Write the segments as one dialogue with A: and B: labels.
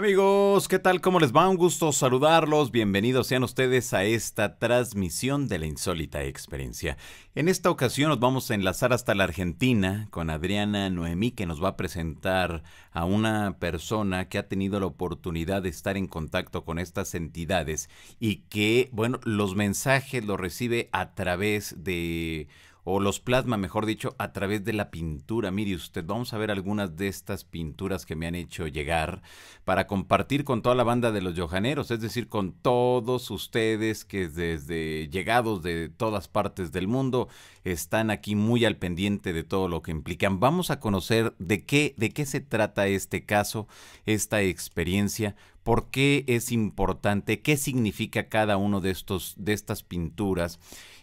A: Amigos, ¿qué tal? ¿Cómo les va? Un gusto saludarlos. Bienvenidos sean ustedes a esta transmisión de la insólita experiencia. En esta ocasión nos vamos a enlazar hasta la Argentina con Adriana Noemí que nos va a presentar a una persona que ha tenido la oportunidad de estar en contacto con estas entidades y que, bueno, los mensajes los recibe a través de o los plasma, mejor dicho, a través de la pintura. Mire usted, vamos a ver algunas de estas pinturas que me han hecho llegar para compartir con toda la banda de los Johaneros, es decir, con todos ustedes que desde llegados de todas partes del mundo están aquí muy al pendiente de todo lo que implican. Vamos a conocer de qué, de qué se trata este caso, esta experiencia, por qué es importante, qué significa cada uno de estos de estas pinturas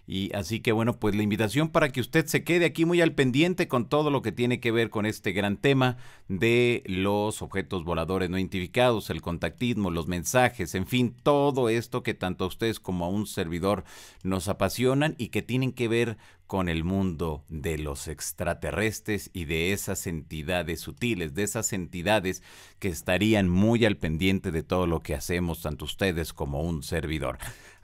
A: y así que bueno, pues la invitación para que usted se quede aquí muy al pendiente con todo lo que tiene que ver con este gran tema de los objetos voladores no identificados, el contactismo, los mensajes, en fin, todo esto que tanto a ustedes como a un servidor nos apasionan y que tienen que ver con el mundo de los extraterrestres y de esas entidades sutiles, de esas entidades que estarían muy al pendiente de todo lo que hacemos tanto ustedes como un servidor.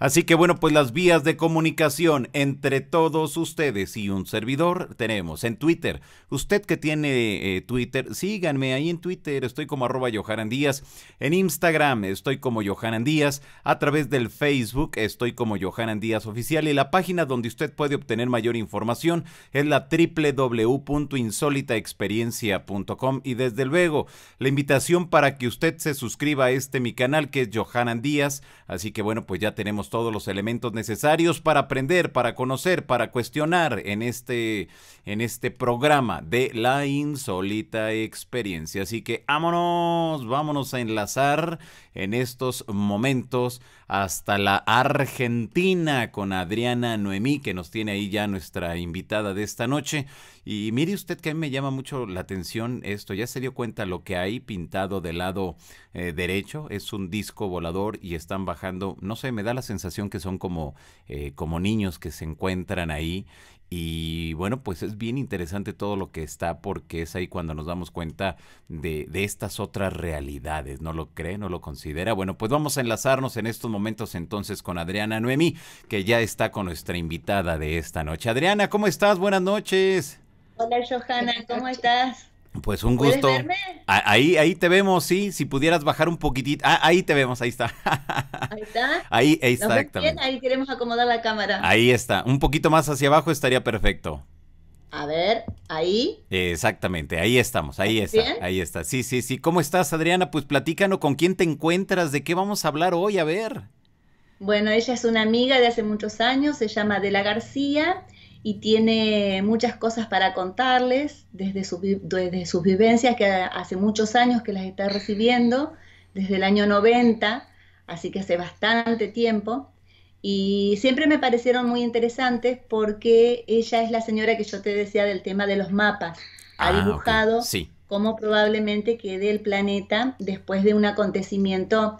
A: Así que bueno, pues las vías de comunicación entre todos ustedes y un servidor tenemos en Twitter. Usted que tiene eh, Twitter, síganme ahí en Twitter, estoy como arroba Johanan Díaz. En Instagram estoy como Johanan Díaz. A través del Facebook estoy como Johanan Díaz Oficial. Y la página donde usted puede obtener mayor información es la www.insólitaexperiencia.com. Y desde luego, la invitación para que usted se suscriba a este mi canal que es Johanan Díaz. Así que bueno, pues ya tenemos todos los elementos necesarios para aprender, para conocer, para cuestionar en este, en este programa de la insólita experiencia. Así que vámonos, vámonos a enlazar en estos momentos hasta la Argentina con Adriana Noemí, que nos tiene ahí ya nuestra invitada de esta noche. Y mire usted que a mí me llama mucho la atención esto, ya se dio cuenta lo que hay pintado del lado eh, derecho, es un disco volador y están bajando, no sé, me da la sensación que son como, eh, como niños que se encuentran ahí y bueno, pues es bien interesante todo lo que está porque es ahí cuando nos damos cuenta de, de, estas otras realidades. ¿No lo cree? ¿No lo considera? Bueno, pues vamos a enlazarnos en estos momentos entonces con Adriana Noemi, que ya está con nuestra invitada de esta noche. Adriana, ¿cómo estás? Buenas noches.
B: Hola, Johanna, ¿cómo estás?
A: Pues un gusto. Ahí, ahí te vemos, sí. Si pudieras bajar un poquitito. Ah, ahí te vemos, ahí está. Ahí está. Ahí, está, exactamente.
B: Ahí queremos acomodar la cámara.
A: Ahí está. Un poquito más hacia abajo estaría perfecto.
B: A ver, ahí.
A: Exactamente, ahí estamos, ahí está, ahí está. Sí, sí, sí. ¿Cómo estás, Adriana? Pues platícanos con quién te encuentras, de qué vamos a hablar hoy, a ver.
B: Bueno, ella es una amiga de hace muchos años, se llama Adela García y tiene muchas cosas para contarles desde, desde sus vivencias que hace muchos años que las está recibiendo, desde el año 90, así que hace bastante tiempo. Y siempre me parecieron muy interesantes porque ella es la señora que yo te decía del tema de los mapas.
A: Ha ah, dibujado
B: cómo probablemente quede el planeta después de un acontecimiento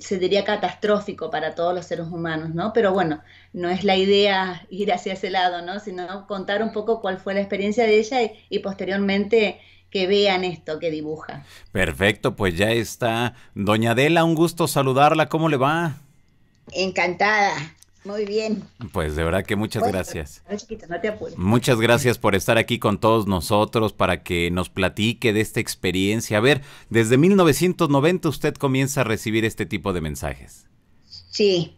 B: se diría catastrófico para todos los seres humanos, ¿no? Pero bueno, no es la idea ir hacia ese lado, ¿no? Sino contar un poco cuál fue la experiencia de ella y, posteriormente que vean esto que dibuja.
A: Perfecto, pues ya está. Doña Adela, un gusto saludarla, ¿cómo le va?
C: Encantada. Muy bien.
A: Pues de verdad que muchas gracias. muchas gracias por estar aquí con todos nosotros para que nos platique de esta experiencia. A ver, desde 1990 usted comienza a recibir este tipo de mensajes.
C: Sí.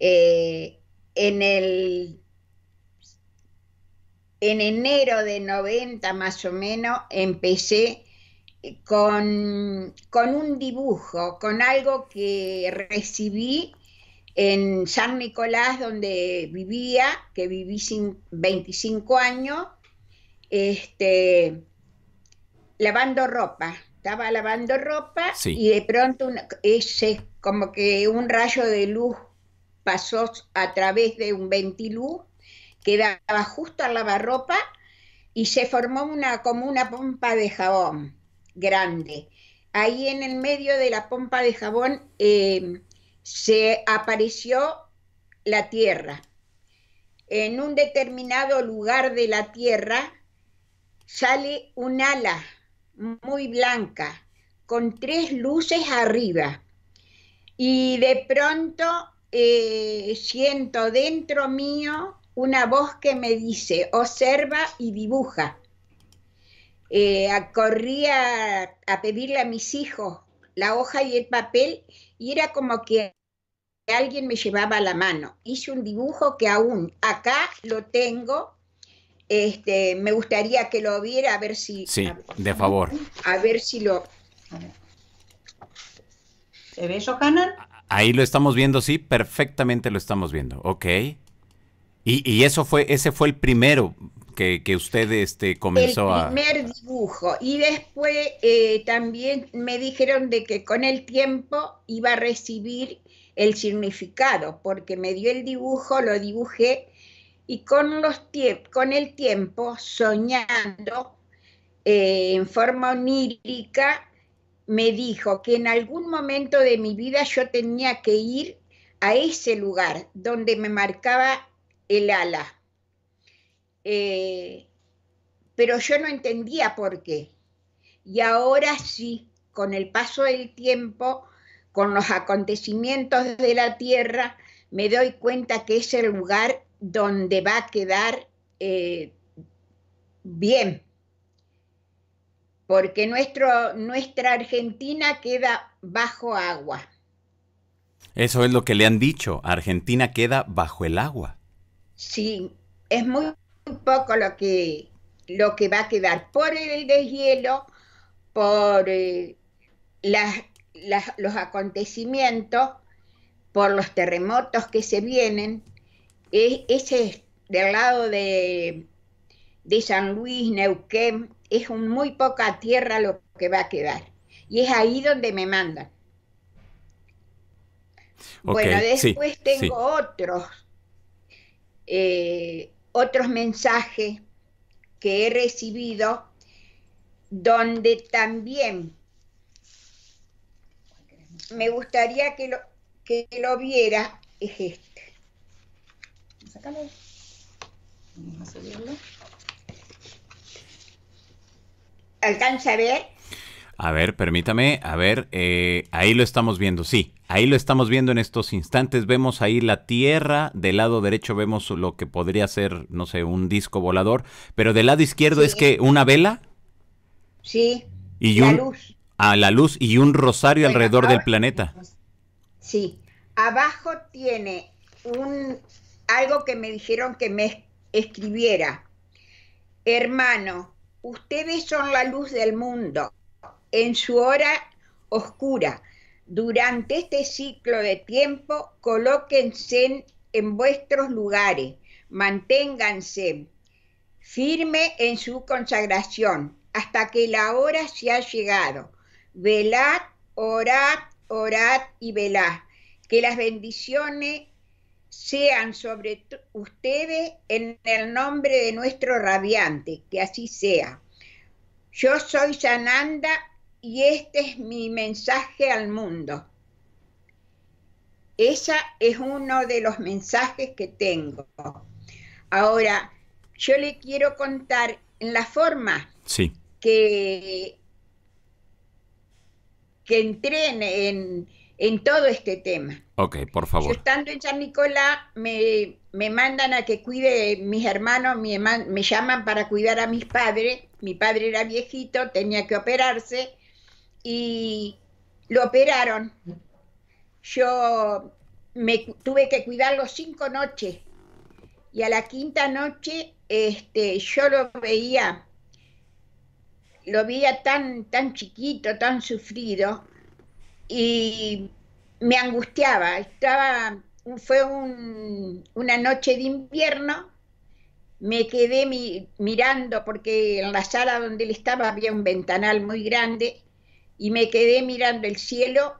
C: Eh, en el en enero de 90 más o menos empecé con, con un dibujo, con algo que recibí en San Nicolás, donde vivía, que viví 25 años, este, lavando ropa. Estaba lavando ropa y de pronto ese, como que un rayo de luz pasó a través de un ventiluz que daba justo al lavarropa y se formó una, como una pompa de jabón grande. Ahí en el medio de la pompa de jabón eh, se apareció la Tierra. En un determinado lugar de la Tierra sale un ala muy blanca con tres luces arriba y de pronto eh, siento dentro mío una voz que me dice, observa y dibuja. Eh, a pedirle a mis hijos la hoja y el papel y era como que alguien me llevaba la mano. Hice un dibujo que aún acá lo tengo. Este, me gustaría que lo viera a ver si.
A: Sí, de favor.
C: A ver si lo. ¿Se ve,
A: Ahí lo estamos viendo, sí, perfectamente lo estamos viendo. Ok. Y, y, eso fue, ese fue el primero, que, usted este, comenzó a... El
C: primer dibujo. Y después eh, también me dijeron de que con el tiempo iba a recibir el significado, porque me dio el dibujo, lo dibujé, y con, los con el tiempo, soñando eh, en forma onírica, me dijo que en algún momento de mi vida yo tenía que ir a ese lugar donde me marcaba el ala eh, pero yo no entendía por qué. Y ahora sí, con el paso del tiempo, con los acontecimientos de la Tierra, me doy cuenta que es el lugar donde va a quedar eh, bien. Porque nuestro, nuestra Argentina queda bajo agua.
A: Eso es lo que le han dicho. Argentina queda bajo el agua.
C: Sí, es muy un poco lo que, lo que va a quedar por el deshielo, por eh, las, los acontecimientos, por los terremotos que se vienen. Es, ese es del lado de, San Luis, Neuquén, es un muy poca tierra lo que va a quedar. Y es ahí donde me mandan. bueno, después tengo otros eh, otros mensajes que he recibido donde también me gustaría que lo, que lo viera es este. Vamos a ¿Alcanza a ver?
A: A ver, permítame, a ver, eh, ahí lo estamos viendo, sí, ahí lo estamos viendo en estos instantes, vemos ahí la Tierra, del lado derecho vemos lo que podría ser, no sé, un disco volador, pero del lado izquierdo es que una vela.
C: Sí. Y la luz.
A: A ah, la luz y un rosario alrededor del planeta.
C: Sí, abajo tiene un algo que me dijeron que me escribiera. Hermano, ustedes son la luz del mundo en su hora oscura. Durante este ciclo de tiempo, colóquense en, vuestros lugares, manténganse firme en su consagración hasta que la hora se ha llegado. Velad, orad, orad y velad. Que las bendiciones sean sobre ustedes en el nombre de nuestro radiante, que así sea. Yo soy Sananda y este es mi mensaje al mundo. Ese es uno de los mensajes que tengo. Ahora, yo le quiero contar en la forma que, que entren en, todo este tema.
A: Ok, por favor. Yo
C: estando en San Nicolás, me, mandan a que cuide mis hermanos, me, me llaman para cuidar a mis padres. Mi padre era viejito, tenía que operarse y lo operaron. Yo me tuve que cuidarlo cinco noches y a la quinta noche este, yo lo veía, lo veía tan, tan chiquito, tan sufrido y me angustiaba. Estaba, fue una noche de invierno, me quedé mirando porque en la sala donde él estaba había un ventanal muy grande y me quedé mirando el cielo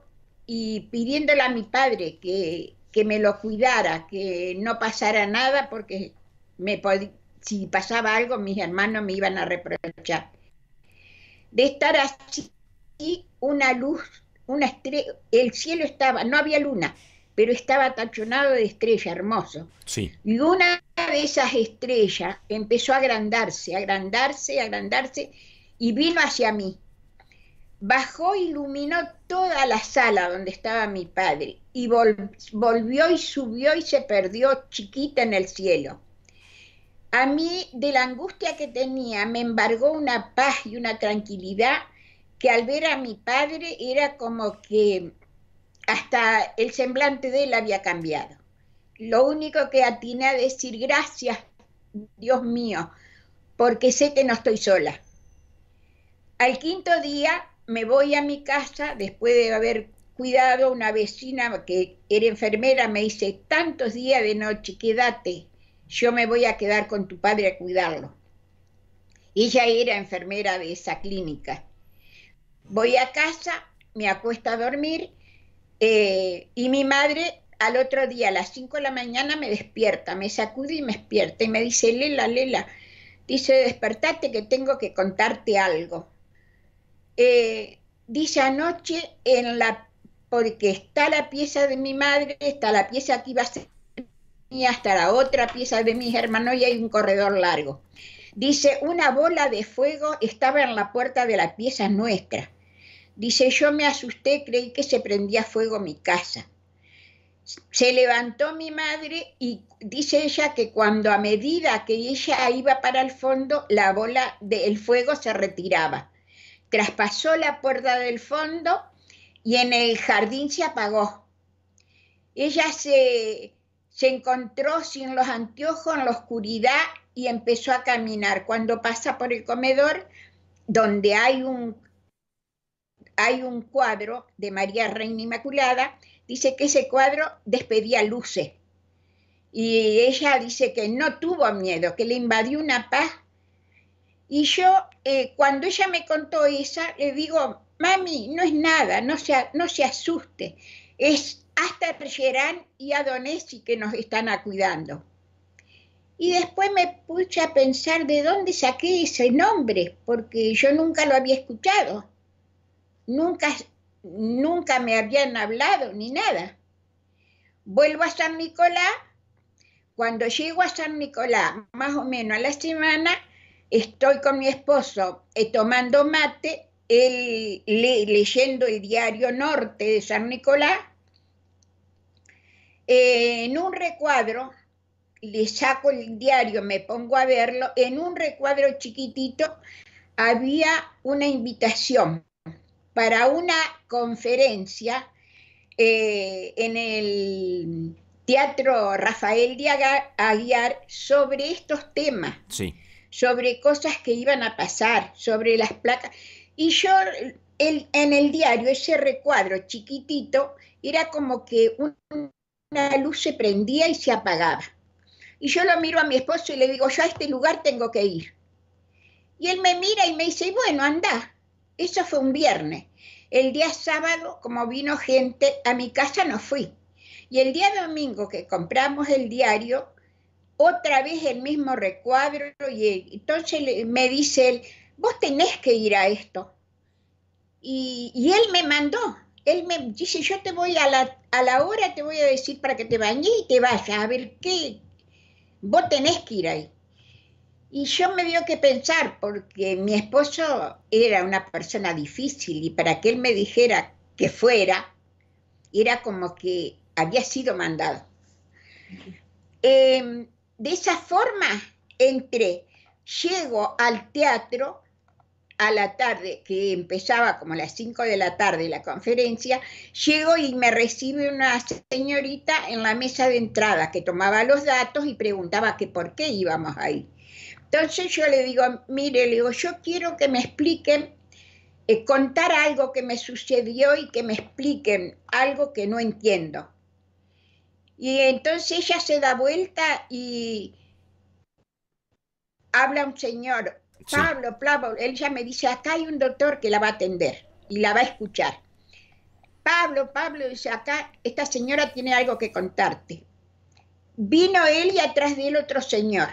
C: y pidiéndole a mi padre que, que me lo cuidara, que no pasara nada porque me si pasaba algo mis hermanos me iban a reprochar. De estar así, una luz, una estrella, el cielo estaba, no había luna, pero estaba tachonado de estrella, hermoso. Sí. Y una de esas estrellas empezó a agrandarse, agrandarse, agrandarse, y vino hacia mí bajó, iluminó toda la sala donde estaba mi padre y volvió y subió y se perdió chiquita en el cielo. A mí de la angustia que tenía me embargó una paz y una tranquilidad que al ver a mi padre era como que hasta el semblante de él había cambiado. Lo único que atiné a decir gracias, Dios mío, porque sé que no estoy sola. Al quinto día me voy a mi casa después de haber cuidado una vecina que era enfermera, me dice, tantos días de noche, quédate, yo me voy a quedar con tu padre a cuidarlo. Ella era enfermera de esa clínica. Voy a casa, me acuesto a dormir eh, y mi madre al otro día a las 5 de la mañana me despierta, me sacude y me despierta y me dice, Lela, Lela, dice, despertate que tengo que contarte algo. Eh, dice anoche en la, porque está la pieza de mi madre, está la pieza que iba a ser hasta la otra pieza de mis hermanos y hay un corredor largo. Dice, una bola de fuego estaba en la puerta de la pieza nuestra. Dice, yo me asusté, creí que se prendía fuego mi casa. Se levantó mi madre y dice ella que cuando a medida que ella iba para el fondo, la bola del fuego se retiraba traspasó la puerta del fondo y en el jardín se apagó. Ella se, se encontró sin los anteojos en la oscuridad y empezó a caminar. Cuando pasa por el comedor, donde hay un, hay un cuadro de María Reina Inmaculada, dice que ese cuadro despedía luces. Y ella dice que no tuvo miedo, que le invadió una paz y yo, eh, cuando ella me contó esa, le digo, mami, no es nada, no se, no se asuste, es hasta Gerán y Adonesi que nos están acuidando. Y después me puse a pensar de dónde saqué ese nombre, porque yo nunca lo había escuchado, nunca, nunca me habían hablado ni nada. Vuelvo a San Nicolás, cuando llego a San Nicolás, más o menos a la semana, estoy con mi esposo eh, tomando mate, él leyendo el diario Norte de San Nicolás, eh, en un recuadro, le saco el diario, me pongo a verlo, en un recuadro chiquitito había una invitación para una conferencia eh, en el Teatro Rafael de Aguiar sobre estos temas. Sí sobre cosas que iban a pasar, sobre las placas. Y yo en el diario, ese recuadro chiquitito, era como que una luz se prendía y se apagaba. Y yo lo miro a mi esposo y le digo, yo a este lugar tengo que ir. Y él me mira y me dice, bueno, anda. Eso fue un viernes. El día sábado, como vino gente, a mi casa no fui. Y el día domingo que compramos el diario, otra vez el mismo recuadro y entonces me dice él, vos tenés que ir a esto. Y, y él me mandó, él me dice, yo te voy a la, a la hora, te voy a decir para que te bañes y te vayas, a ver qué, vos tenés que ir ahí. Y yo me dio que pensar, porque mi esposo era una persona difícil y para que él me dijera que fuera, era como que había sido mandado. Eh, de esa forma, entre llego al teatro a la tarde, que empezaba como a las 5 de la tarde la conferencia, llego y me recibe una señorita en la mesa de entrada que tomaba los datos y preguntaba que por qué íbamos ahí. Entonces yo le digo, mire, le digo, yo quiero que me expliquen, eh, contar algo que me sucedió y que me expliquen algo que no entiendo. Y entonces ella se da vuelta y habla un señor, Pablo, Pablo, él ya me dice, acá hay un doctor que la va a atender y la va a escuchar. Pablo, Pablo, dice, acá esta señora tiene algo que contarte. Vino él y atrás de él otro señor.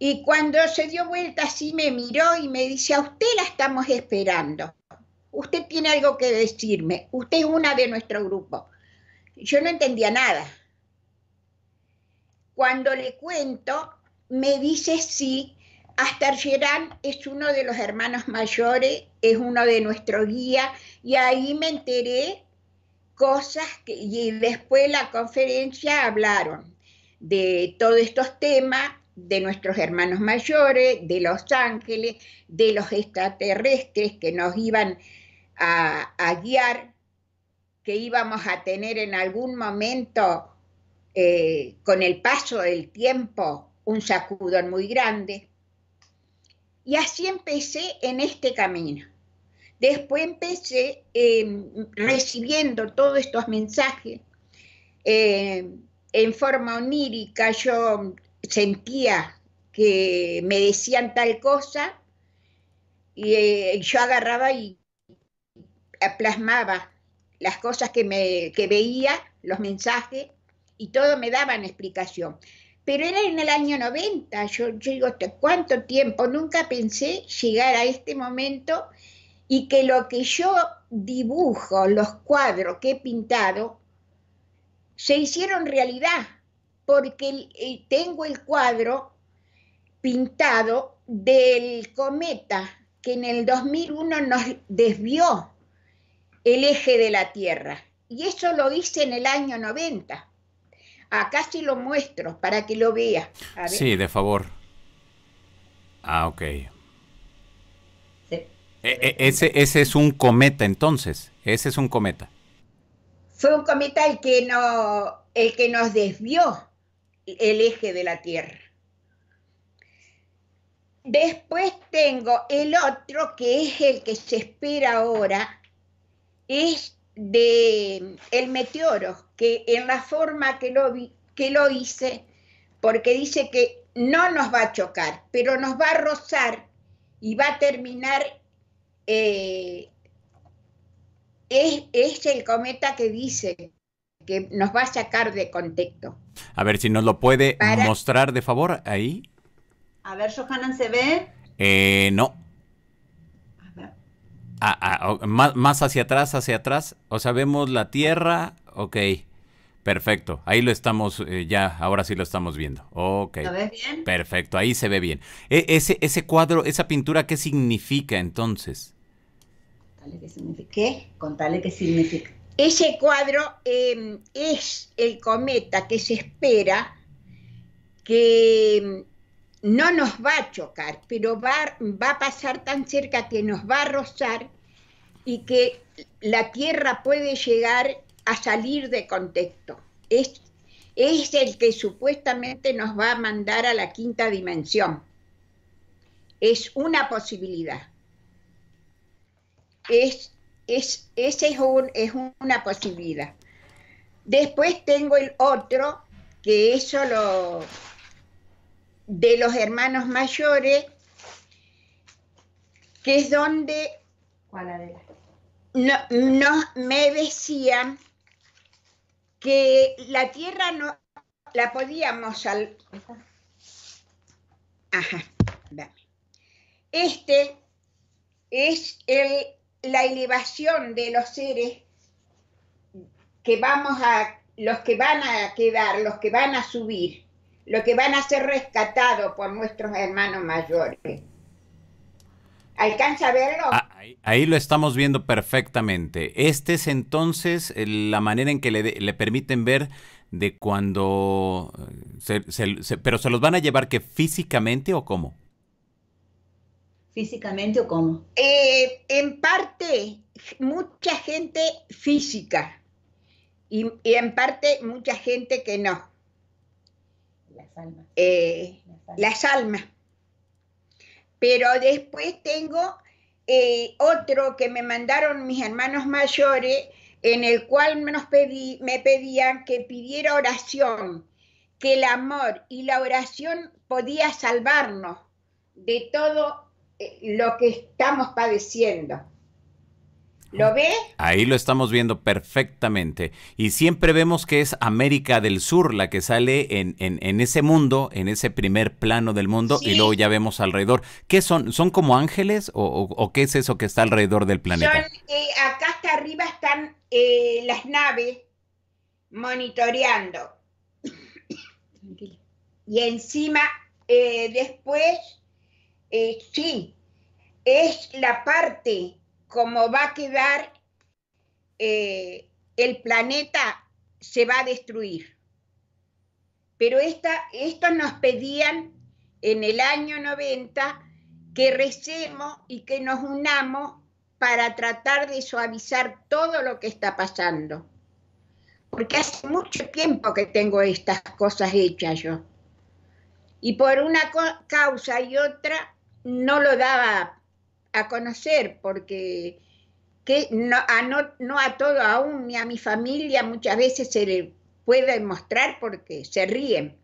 C: Y cuando se dio vuelta así me miró y me dice, a usted la estamos esperando. Usted tiene algo que decirme. Usted es una de nuestro grupo. Yo no entendía nada. Cuando le cuento, me dice sí. Astar Gerán es uno de los hermanos mayores, es uno de nuestro guía y ahí me enteré cosas que, y después la conferencia hablaron de todos estos temas, de nuestros hermanos mayores, de los ángeles, de los extraterrestres que nos iban a guiar que íbamos a tener en algún momento, eh, con el paso del tiempo, un sacudón muy grande. Y así empecé en este camino. Después empecé em, recibiendo todos estos mensajes. Em, en forma onírica yo sentía que me decían tal cosa y eh, yo agarraba y plasmaba las cosas que, me, que veía, los mensajes, y todo me daban explicación. Pero era en el año 90, yo, yo digo, ¿cuánto tiempo? Nunca pensé llegar a este momento y que lo que yo dibujo, los cuadros que he pintado, se hicieron realidad, porque eh, tengo el cuadro pintado del cometa que en el 2001 nos desvió el eje de la Tierra. Y eso lo hice en el año 90. Acá sí lo muestro para que lo vea. Sí,
A: de favor. Ah, ok. E, e, ese, ese es un cometa entonces. Ese es un cometa.
C: Fue un cometa el que, no, el que nos desvió el eje de la Tierra. Después tengo el otro que es el que se espera ahora es de el meteoro, que en la forma que lo, que lo hice, porque dice que no nos va a chocar, pero nos va a rozar y va a terminar, eh, es, el cometa que dice que nos va a sacar de contexto.
A: A ver si nos lo puede mostrar de favor ahí.
C: A ver,
B: Johanan, ¿se ve?
A: Eh, no, Ah, más, hacia atrás, hacia atrás. O sea, vemos la Tierra. Ok, perfecto. Ahí lo estamos, eh, ya, ahora sí lo estamos viendo. Ok. ¿Lo ves bien? Perfecto, ahí se ve bien. E, ese, ese cuadro, esa pintura, ¿qué significa entonces?
C: Contale qué significa. ¿Qué? Contale qué significa. Ese cuadro em, es el cometa que se espera que no nos va a chocar, pero va, va a pasar tan cerca que nos va a rozar y que la Tierra puede llegar a salir de contexto. Es, es el que supuestamente nos va a mandar a la quinta dimensión. Es una posibilidad. Es, es, ese es, es una posibilidad. Después tengo el otro, que eso lo, de los hermanos mayores, que es donde no, me decían que la tierra no la podíamos Ajá, Este es la elevación de los seres que vamos a, los que van a quedar, los que van a subir lo que van a ser rescatados por nuestros hermanos mayores. ¿Alcanza a verlo? Ah,
A: ahí, lo estamos viendo perfectamente. Este es entonces eh, la manera en que le, permiten ver de cuando... Eh, pero se los van a llevar que físicamente o cómo?
B: Físicamente o cómo?
C: Eh, en parte, mucha gente física y en parte mucha gente que no. Eh, las almas. las almas. Pero después tengo eh, otro que me mandaron mis hermanos mayores, en el cual pedí, me pedían que pidiera oración, que el amor y la oración podía salvarnos de todo eh, lo que estamos padeciendo. ¿Lo ve?
A: Ahí lo estamos viendo perfectamente. Y siempre vemos que es América del Sur la que sale en, en, ese mundo, en ese primer plano del mundo, y luego ya vemos alrededor. ¿Qué son? ¿Son como ángeles o, qué es eso que está alrededor del planeta?
C: Eh, acá hasta arriba están eh, las naves monitoreando. y encima, eh, después, sí, es la parte como va a quedar eh, el planeta, se va a destruir. Pero esta, estos nos pedían en el año 90 que recemos y que nos unamos para tratar de suavizar todo lo que está pasando. Porque hace mucho tiempo que tengo estas cosas hechas yo. Y por una causa y otra no lo daba a conocer, porque que no, a no, a todo, aún ni a mi familia muchas veces se le puede mostrar porque se ríen.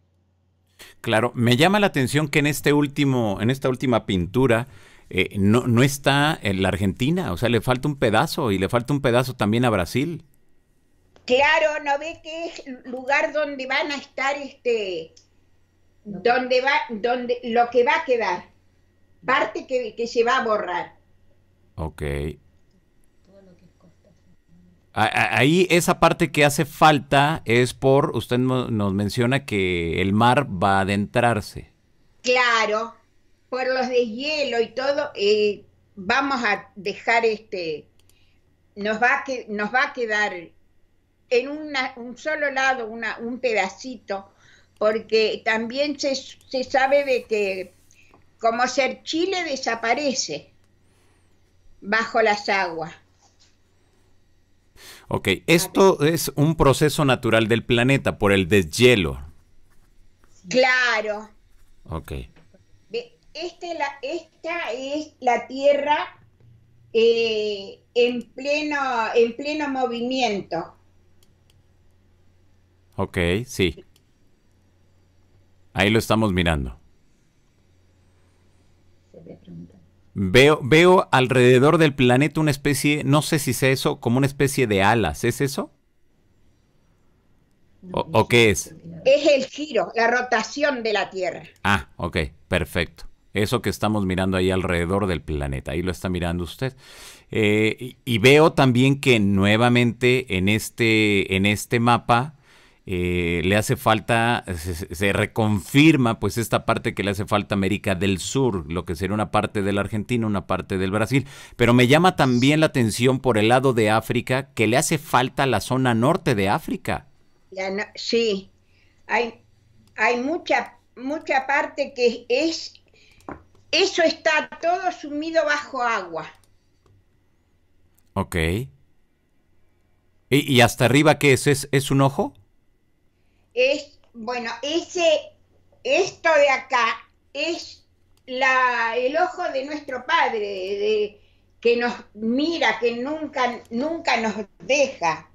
A: Claro, me llama la atención que en este último, en esta última pintura, eh, no, no, está eh, la Argentina, o sea, le falta un pedazo y le falta un pedazo también a Brasil.
C: Claro, no ve que es lugar donde van a estar este, donde va, donde lo que va a quedar parte que, se va a borrar.
A: Ok. Ahí esa parte que hace falta es por, usted nos menciona que el mar va a adentrarse.
C: Claro, por los de hielo y todo, eh, vamos a dejar este, nos va a, que, nos va a quedar en un solo lado una, un pedacito, porque también se, se sabe de que como ser Chile desaparece bajo las aguas.
A: Ok, esto es un proceso natural del planeta por el deshielo.
C: Claro. Ok. Este esta es la Tierra eh, en, pleno, en pleno movimiento.
A: Ok, sí. Ahí lo estamos mirando. Veo, veo alrededor del planeta una especie, no sé si sea eso, como una especie de alas, ¿es eso? o, qué es?
C: Es el giro, la rotación de la Tierra.
A: Ah, ok, perfecto. Eso que estamos mirando ahí alrededor del planeta, ahí lo está mirando usted. Eh, y, veo también que nuevamente en este, en este mapa eh, le hace falta, se, reconfirma pues esta parte que le hace falta América del Sur, lo que sería una parte de la Argentina, una parte del Brasil. Pero me llama también la atención por el lado de África que le hace falta la zona norte de África.
C: sí, hay, hay mucha, mucha parte que es, eso está todo sumido bajo agua.
A: Ok. ¿Y, hasta arriba qué ¿Es, es un ojo?
C: es, bueno, ese, esto de acá es la, el ojo de nuestro Padre, de, que nos mira, que nunca, nunca nos deja.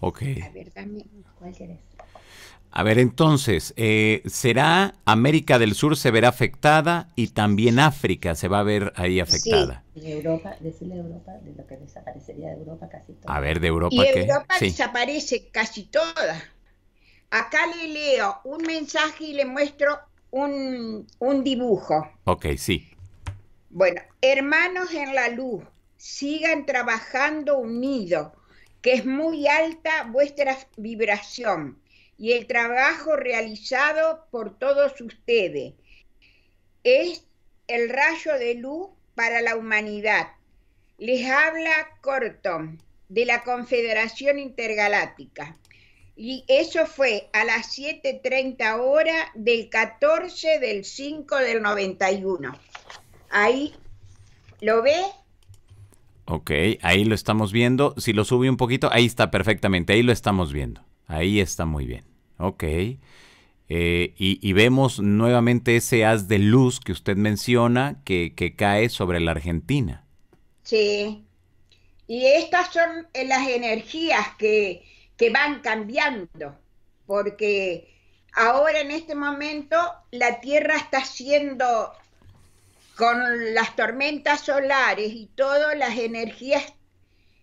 C: Ok. A ver, ¿cuál
A: a ver, entonces, eh, ¿será América del Sur se verá afectada y también África se va a ver ahí afectada?
B: Sí,
C: Europa, Europa, de lo que desaparecería de Europa casi toda.
A: A ver, de Europa y Europa
C: desaparece casi toda. Acá le leo un mensaje y le muestro un, un dibujo.
A: Ok, sí.
C: Bueno, hermanos en la luz, sigan trabajando unidos, que es muy alta vuestra vibración y el trabajo realizado por todos ustedes. Es el rayo de luz para la humanidad. Les habla Corton de la Confederación Intergaláctica. Y eso fue a las 7.30 hora del 14 del 5 del 91. Ahí, ¿lo ve?
A: Ok, ahí lo estamos viendo. Si lo sube un poquito, ahí está perfectamente, ahí lo estamos viendo. Ahí está muy bien. Ok. Eh, y, vemos nuevamente ese haz de luz que usted menciona que, cae sobre la Argentina.
C: Sí. Y estas son eh, las energías que, que van cambiando, porque ahora en este momento la Tierra está siendo, con las tormentas solares y todo, las energías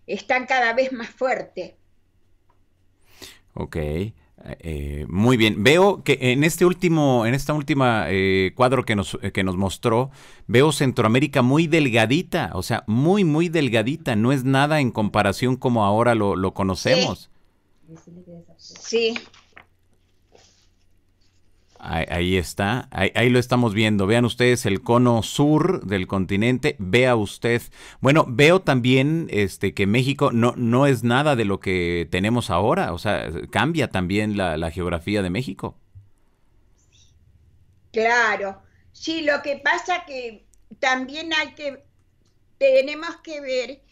C: están cada vez más fuertes.
A: Ok. Eh, muy bien. Veo que en este último, en esta última eh, cuadro que nos, eh, que nos mostró, veo Centroamérica muy delgadita, o sea, muy, muy delgadita. No es nada en comparación como ahora lo, conocemos. sí. Ahí, está, ahí, lo estamos viendo. Vean ustedes el cono sur del continente, vea usted. Bueno, veo también este, que México no, no es nada de lo que tenemos ahora, o sea, cambia también la, la geografía de México.
C: Claro, sí, lo que pasa que también hay que, tenemos que ver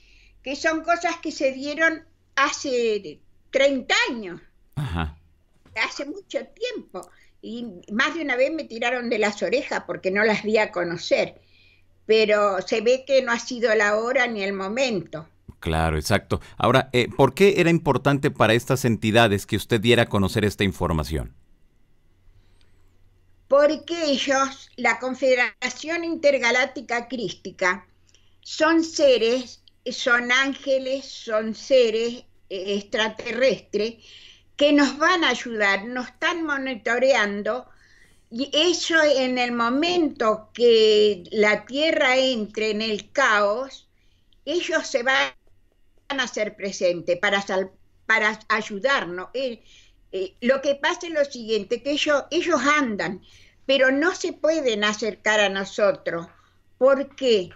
C: que son cosas que se dieron hace 30 años. Ajá hace mucho tiempo. Y más de una vez me tiraron de las orejas porque no las di a conocer. Pero se ve que no ha sido la hora ni el momento.
A: Claro, exacto. Ahora, eh, ¿por qué era importante para estas entidades que usted diera a conocer esta información?
C: Porque ellos, la Confederación Intergaláctica Crística, son seres, son ángeles, son seres eh, extraterrestres que nos van a ayudar, nos están monitoreando y eso en el momento que la Tierra entre en el caos, ellos se van a hacer presente para, para ayudarnos. Eh, eh, lo que pasa es lo siguiente, que ellos, andan, pero no se pueden acercar a nosotros. ¿Por qué?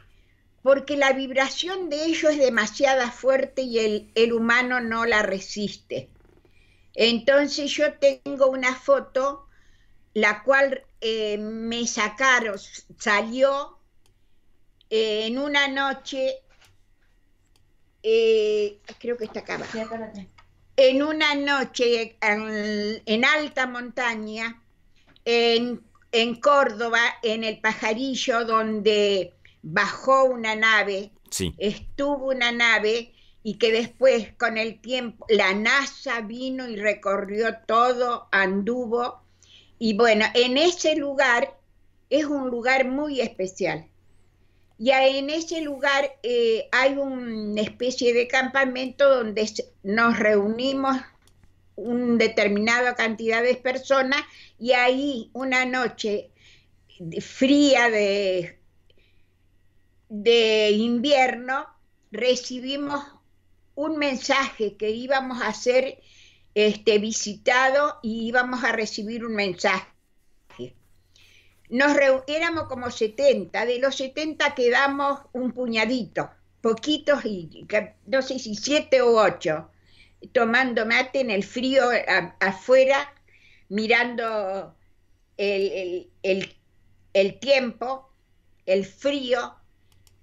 C: Porque la vibración de ellos es demasiado fuerte y el, el humano no la resiste. Entonces yo tengo una foto, la cual eh, me sacaron, salió eh, en una noche, eh, creo que está acá en una noche en, alta montaña, en, Córdoba, en el pajarillo donde bajó una nave, estuvo una nave y que después con el tiempo la NASA vino y recorrió todo, anduvo. Y bueno, en ese lugar es un lugar muy especial. Y en ese lugar eh, hay una especie de campamento donde nos reunimos una determinada cantidad de personas y ahí una noche fría de, de invierno recibimos un mensaje que íbamos a ser este, visitado y íbamos a recibir un mensaje. Nos éramos como 70, de los 70 quedamos un puñadito, poquitos, y, no sé si siete o ocho, tomando mate en el frío afuera, mirando el, el tiempo, el frío,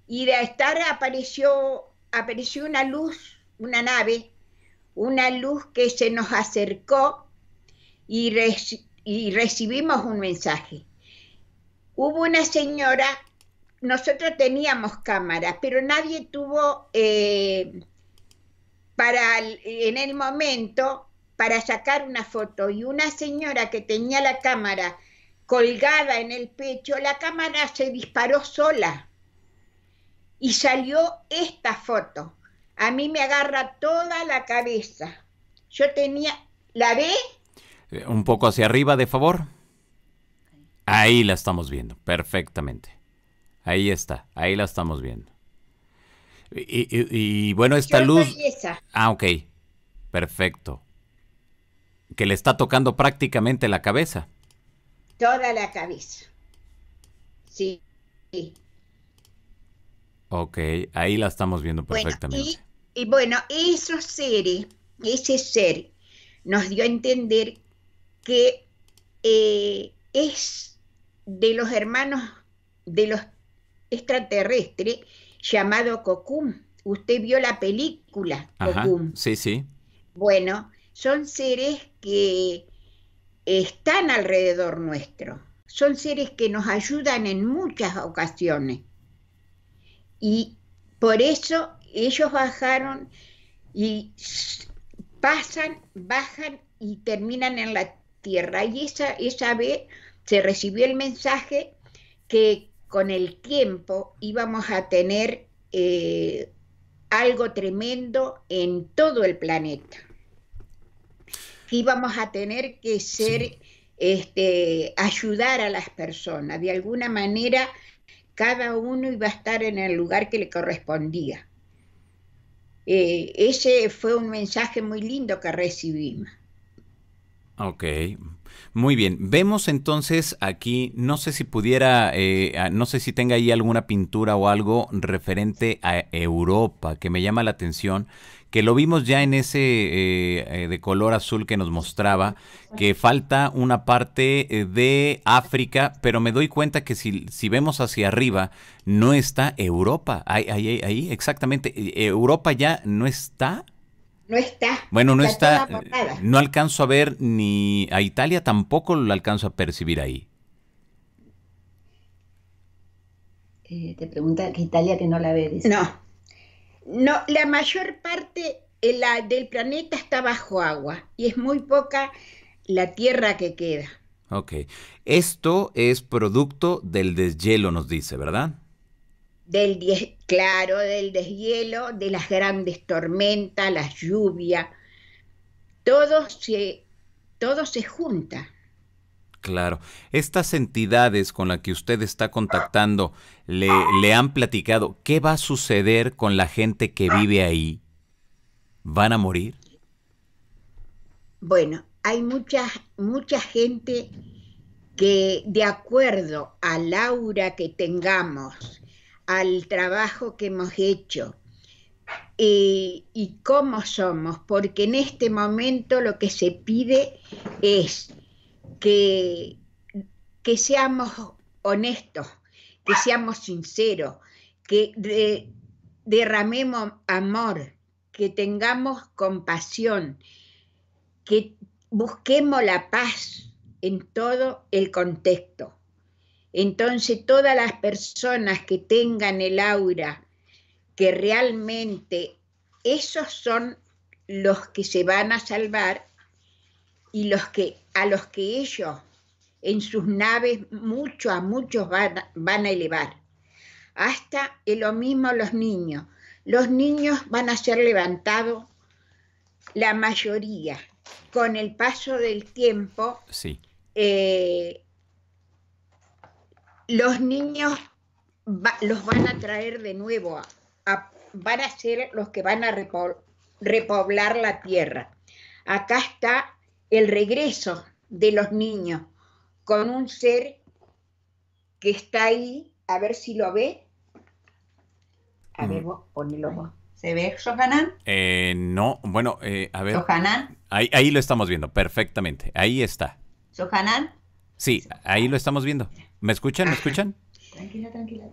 C: y de estar apareció, apareció una luz una nave, una luz que se nos acercó y, recibimos un mensaje. Hubo una señora, nosotros teníamos cámara, pero nadie tuvo eh, para en el momento para sacar una foto y una señora que tenía la cámara colgada en el pecho, la cámara se disparó sola y salió esta foto a mí me agarra toda la cabeza. Yo tenía, ¿la ve?
A: Eh, un poco hacia arriba, de favor. Ahí la estamos viendo, perfectamente. Ahí está, ahí la estamos viendo. Y, bueno, esta luz... Ah, ok, perfecto. Que le está tocando prácticamente la cabeza.
C: Toda la cabeza. sí.
A: Ok, ahí la estamos viendo perfectamente.
C: y, bueno, esos seres, ese ser nos dio a entender que eh, es de los hermanos de los extraterrestres llamado Cocum. Usted vio la película Sí, sí. Bueno, son seres que están alrededor nuestro. Son seres que nos ayudan en muchas ocasiones. Y por eso ellos bajaron y pasan, bajan y terminan en la tierra. Y esa, esa vez se recibió el mensaje que con el tiempo íbamos a tener eh, algo tremendo en todo el planeta. Íbamos a tener que ser, este, ayudar a las personas, de alguna manera cada uno iba a estar en el lugar que le correspondía. Eh, ese fue un mensaje muy lindo que recibimos.
A: Ok, muy bien. Vemos entonces aquí, no sé si pudiera, eh, no sé si tenga ahí alguna pintura o algo referente a Europa, que me llama la atención, que lo vimos ya en ese eh, eh, de color azul que nos mostraba, que falta una parte eh, de África, pero me doy cuenta que si, vemos hacia arriba, no está Europa. Ahí, ahí, ahí, exactamente. Europa ya no está. No está. Bueno, no está. no alcanzo a ver ni a Italia tampoco lo alcanzo a percibir ahí.
B: te pregunta que Italia que no la ve. No,
C: no, la mayor parte eh, del planeta está bajo agua y es muy poca la tierra que queda.
A: Ok. Esto es producto del deshielo, nos dice, ¿verdad?
C: Del claro, del deshielo, de las grandes tormentas, las lluvias. se, todo se junta.
A: Claro. Estas entidades con las que usted está contactando, le, han platicado qué va a suceder con la gente que vive ahí? ¿Van a morir?
C: Bueno, hay mucha, gente que de acuerdo a aura que tengamos, al trabajo que hemos hecho eh, y cómo somos, porque en este momento lo que se pide es que, seamos honestos, que seamos sinceros, que derramemos amor, que tengamos compasión, que busquemos la paz en todo el contexto. Entonces todas las personas que tengan el aura, que realmente esos son los que se van a salvar y los que, a los que ellos en sus naves mucho a muchos van, a elevar. Hasta lo mismo los niños. Los niños van a ser levantados, la mayoría, con el paso del tiempo. Sí. Eh, los niños los van a traer de nuevo, a, van a ser los que van a repoblar la tierra. Acá está el regreso de los niños con un ser que está ahí, a ver si lo ve. A mm. ver, vos, ponelo vos. ¿Se ve Sohanan?
A: Eh, no, bueno, eh, a ver.
C: ¿Sohanan?
A: Ahí, ahí lo estamos viendo, perfectamente. Ahí está.
B: ¿Sohanan?
A: Sí, ahí lo estamos viendo. ¿Me escuchan? ¿Me escuchan?
B: Tranquila, tranquila.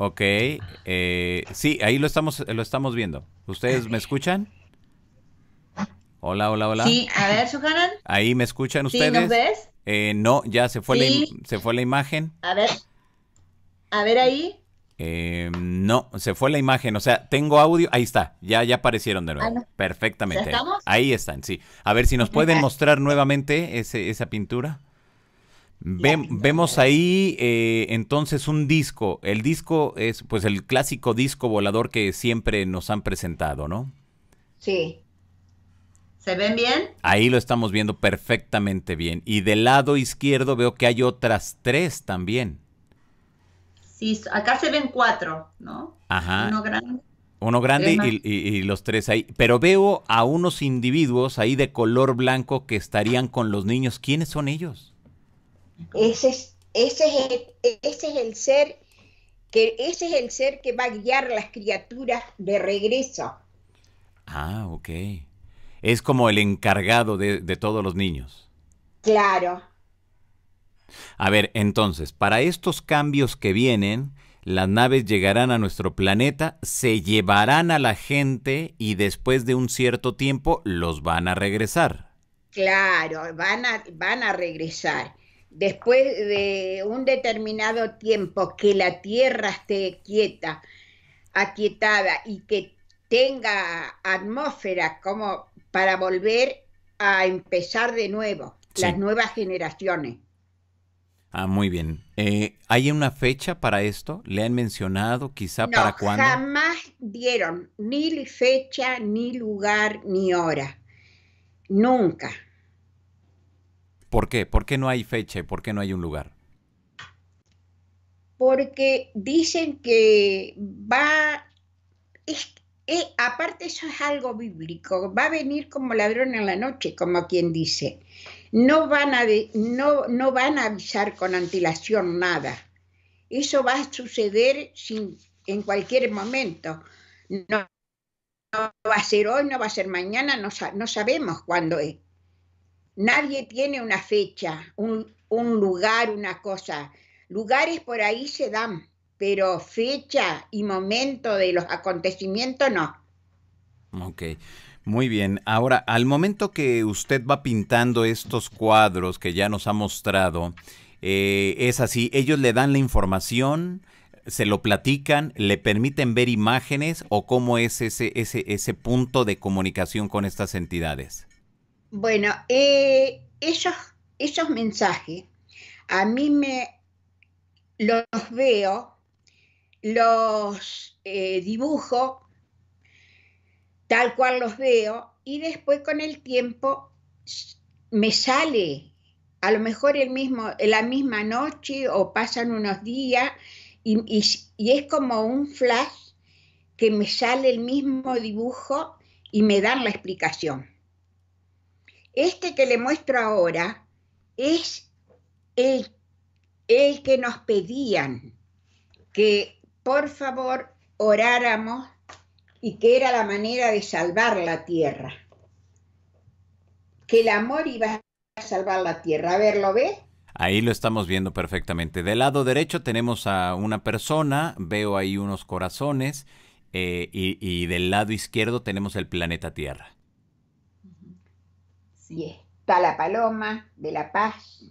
A: Ok, eh, sí, ahí lo estamos, lo estamos viendo. ¿Ustedes me escuchan? Hola, hola, hola. Sí,
B: a ver, canal.
A: Ahí me escuchan ustedes. ¿Sí nos ves? Eh, no, ya se fue, la se fue la imagen.
B: A ver. A ver ahí.
A: Eh, no, se fue la imagen, o sea, tengo audio, ahí está, ya, ya aparecieron de nuevo, ah, perfectamente. Estamos? Ahí están, sí. A ver si nos pueden mostrar nuevamente esa pintura. vemos ahí eh, entonces un disco, el disco es pues el clásico disco volador que siempre nos han presentado, ¿no?
C: Sí.
B: ¿Se ven bien?
A: Ahí lo estamos viendo perfectamente bien. Y del lado izquierdo veo que hay otras tres también.
B: Sí, acá se ven cuatro, ¿no? Ajá. Uno grande.
A: Uno grande y, los tres ahí. Pero veo a unos individuos ahí de color blanco que estarían con los niños. ¿Quiénes son ellos?
C: Ese es, ese es, el, ese es el ser que ese es el ser que va a guiar las criaturas de regreso.
A: Ah, ok es como el encargado de, todos los niños. Claro. A ver, entonces, para estos cambios que vienen, las naves llegarán a nuestro planeta, se llevarán a la gente y después de un cierto tiempo los van a regresar.
C: Claro, van a, van a regresar. Después de un determinado tiempo que la Tierra esté quieta, aquietada y que tenga atmósfera como para volver a empezar de nuevo, las nuevas generaciones.
A: Ah, muy bien. Eh, ¿Hay una fecha para esto? ¿Le han mencionado quizá para cuándo?
C: Jamás dieron ni fecha, ni lugar, ni hora. Nunca.
A: ¿Por qué? ¿Por qué no hay fecha y por qué no hay un lugar?
C: Porque dicen que va, aparte eso es algo bíblico, va a venir como ladrón en la noche, como quien dice. No van a, no, no van a avisar con antelación nada. Eso va a suceder sin, en cualquier momento. No, va a ser hoy, no va a ser mañana, no, sabemos cuándo es. Nadie tiene una fecha, un lugar, una cosa. Lugares por ahí se dan, pero fecha y momento de los acontecimientos no.
A: Ok, muy bien. Ahora, al momento que usted va pintando estos cuadros que ya nos ha mostrado, eh, es así, ellos le dan la información, se lo platican, le permiten ver imágenes o cómo es ese, ese, punto de comunicación con estas entidades.
C: Bueno, esos, eh, esos mensajes a mí me los veo los eh, dibujo tal cual los veo y después con el tiempo me sale a lo mejor el mismo, la misma noche o pasan unos días y, es como un flash que me sale el mismo dibujo y me dan la explicación. Este que le muestro ahora es el, el que nos pedían que por favor, oráramos y que era la manera de salvar la tierra. Que el amor iba a salvar la tierra. A ver, ¿lo ves?
A: Ahí lo estamos viendo perfectamente. Del lado derecho tenemos a una persona, veo ahí unos corazones, eh, y, y, del lado izquierdo tenemos el planeta Tierra.
C: Sí, está la paloma de la paz.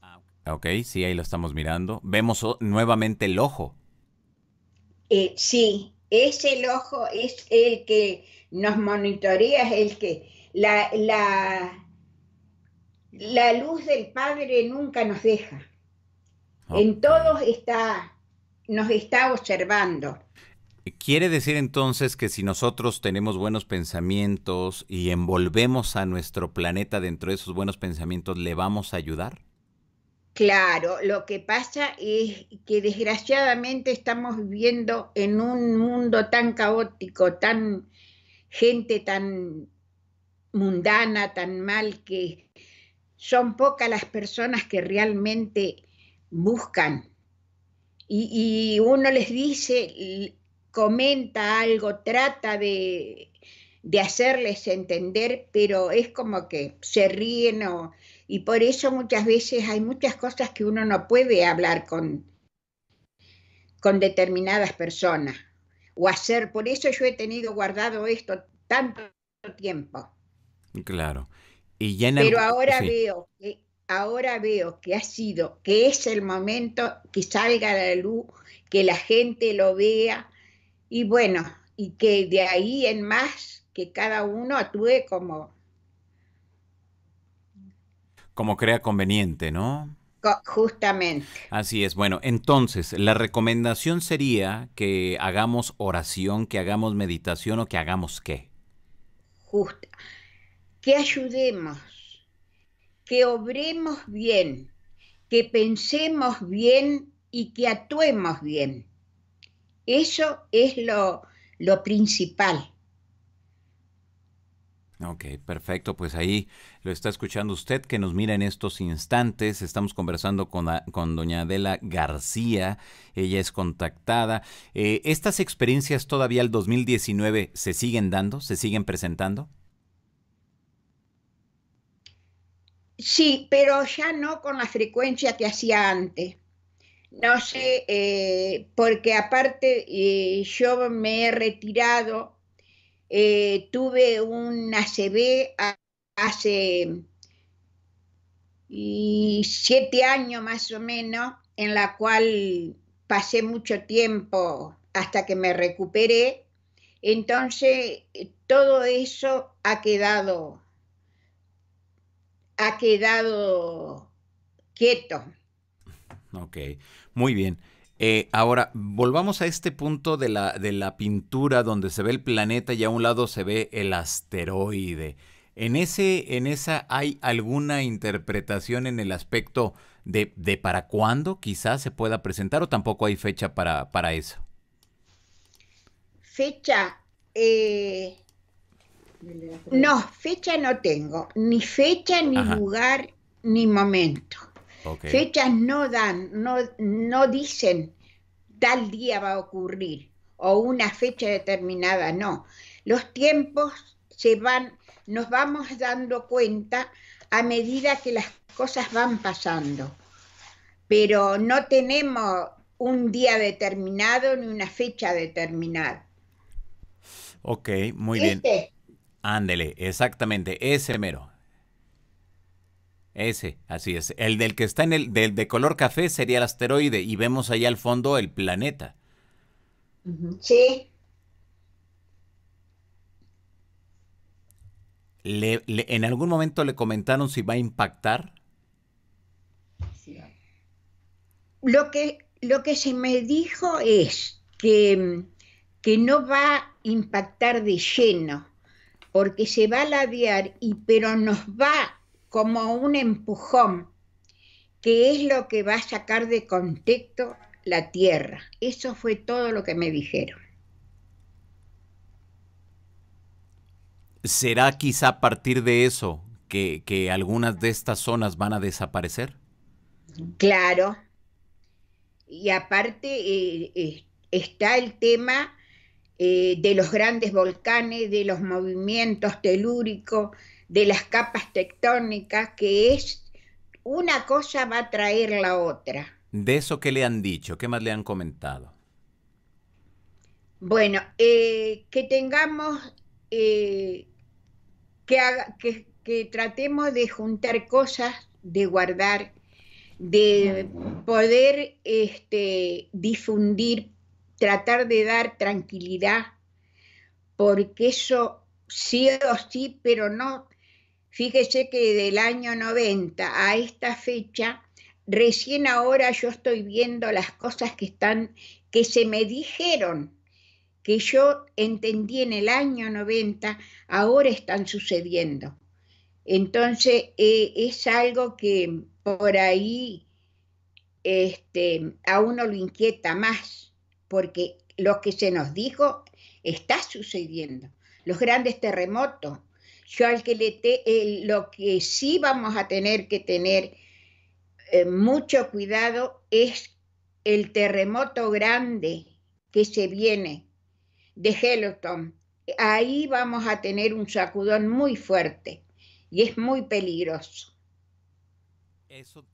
A: Ah, ok, sí, ahí lo estamos mirando. Vemos nuevamente el ojo.
C: Eh, sí, es el ojo, es el que nos monitorea, es el que la, la, luz del Padre nunca nos deja. En todos está, nos está observando.
A: Quiere decir entonces que si nosotros tenemos buenos pensamientos y envolvemos a nuestro planeta dentro de esos buenos pensamientos, ¿le vamos a ayudar?
C: Claro, lo que pasa es que desgraciadamente estamos viviendo en un mundo tan caótico, tan gente tan mundana, tan mal, que son pocas las personas que realmente buscan. Y, uno les dice, comenta algo, trata de, de hacerles entender, pero es como que se ríen o y por eso muchas veces hay muchas cosas que uno no puede hablar con, con determinadas personas o hacer. Por eso yo he tenido guardado esto tanto tiempo.
A: Claro. Y ya Pero ahora veo
C: que ahora veo que ha sido, que es el momento que salga a la luz, que la gente lo vea y bueno, y que de ahí en más que cada uno actúe como
A: como crea conveniente, ¿no?
C: Justamente.
A: Así es. Bueno, entonces, la recomendación sería que hagamos oración, que hagamos meditación o que hagamos qué.
C: Justo. Que ayudemos, que obremos bien, que pensemos bien y que actuemos bien. Eso es lo, lo principal.
A: Ok, perfecto. Pues ahí lo está escuchando usted que nos mira en estos instantes. Estamos conversando con, doña Adela García. Ella es contactada. Eh, ¿Estas experiencias todavía el 2019 se siguen dando? ¿Se siguen presentando?
C: Sí, pero ya no con la frecuencia que hacía antes. No sé, eh, porque aparte eh, yo me he retirado eh, tuve un ACB hace siete años más o menos, en la cual pasé mucho tiempo hasta que me recuperé. Entonces, eh, todo eso ha quedado, ha quedado quieto.
A: Ok, muy bien. Eh, ahora, volvamos a este punto de la, de la pintura donde se ve el planeta y a un lado se ve el asteroide. En, ese, en esa hay alguna interpretación en el aspecto de, para cuándo quizás se pueda presentar o tampoco hay fecha para, eso.
C: Fecha. Eh, no, fecha no tengo, ni fecha, ni lugar, ni momento. Fechas no dan, no, no dicen tal día va a ocurrir o una fecha determinada, no. Los tiempos se van, nos vamos dando cuenta a medida que las cosas van pasando, pero no tenemos un día determinado ni una fecha determinada.
A: Ok, muy bien. Este. Ándele, exactamente, ese mero. Ese, así es. El del que está en el de color café sería el asteroide y vemos allá al fondo el planeta. Sí. ¿En algún momento le comentaron si va a impactar?
C: Lo que, lo que se me dijo es que, que no va a impactar de lleno, porque se va a ladear, y, pero nos va como un empujón, que es lo que va a sacar de contexto la tierra. Eso fue todo lo que me dijeron.
A: ¿Será quizá a partir de eso que, algunas de estas zonas van a desaparecer?
C: Claro. Y aparte eh, eh, está el tema eh, de los grandes volcanes, de los movimientos telúricos, de las capas tectónicas, que es una cosa va a traer la otra.
A: ¿De eso qué le han dicho? ¿Qué más le han comentado?
C: Bueno, eh, que tengamos, eh, que, que, tratemos de juntar cosas, de guardar, de poder este, difundir, tratar de dar tranquilidad, porque eso sí o sí, pero no Fíjese que del año 90 a esta fecha, recién ahora yo estoy viendo las cosas que están, que se me dijeron, que yo entendí en el año 90, ahora están sucediendo. Entonces, eh, es algo que por ahí este, a uno lo inquieta más, porque lo que se nos dijo está sucediendo. Los grandes terremotos, yo al que le lo que sí vamos a tener que tener eh, mucho cuidado es el terremoto grande que se viene de Helloton. Ahí vamos a tener un sacudón muy fuerte y es muy peligroso.
A: Eso,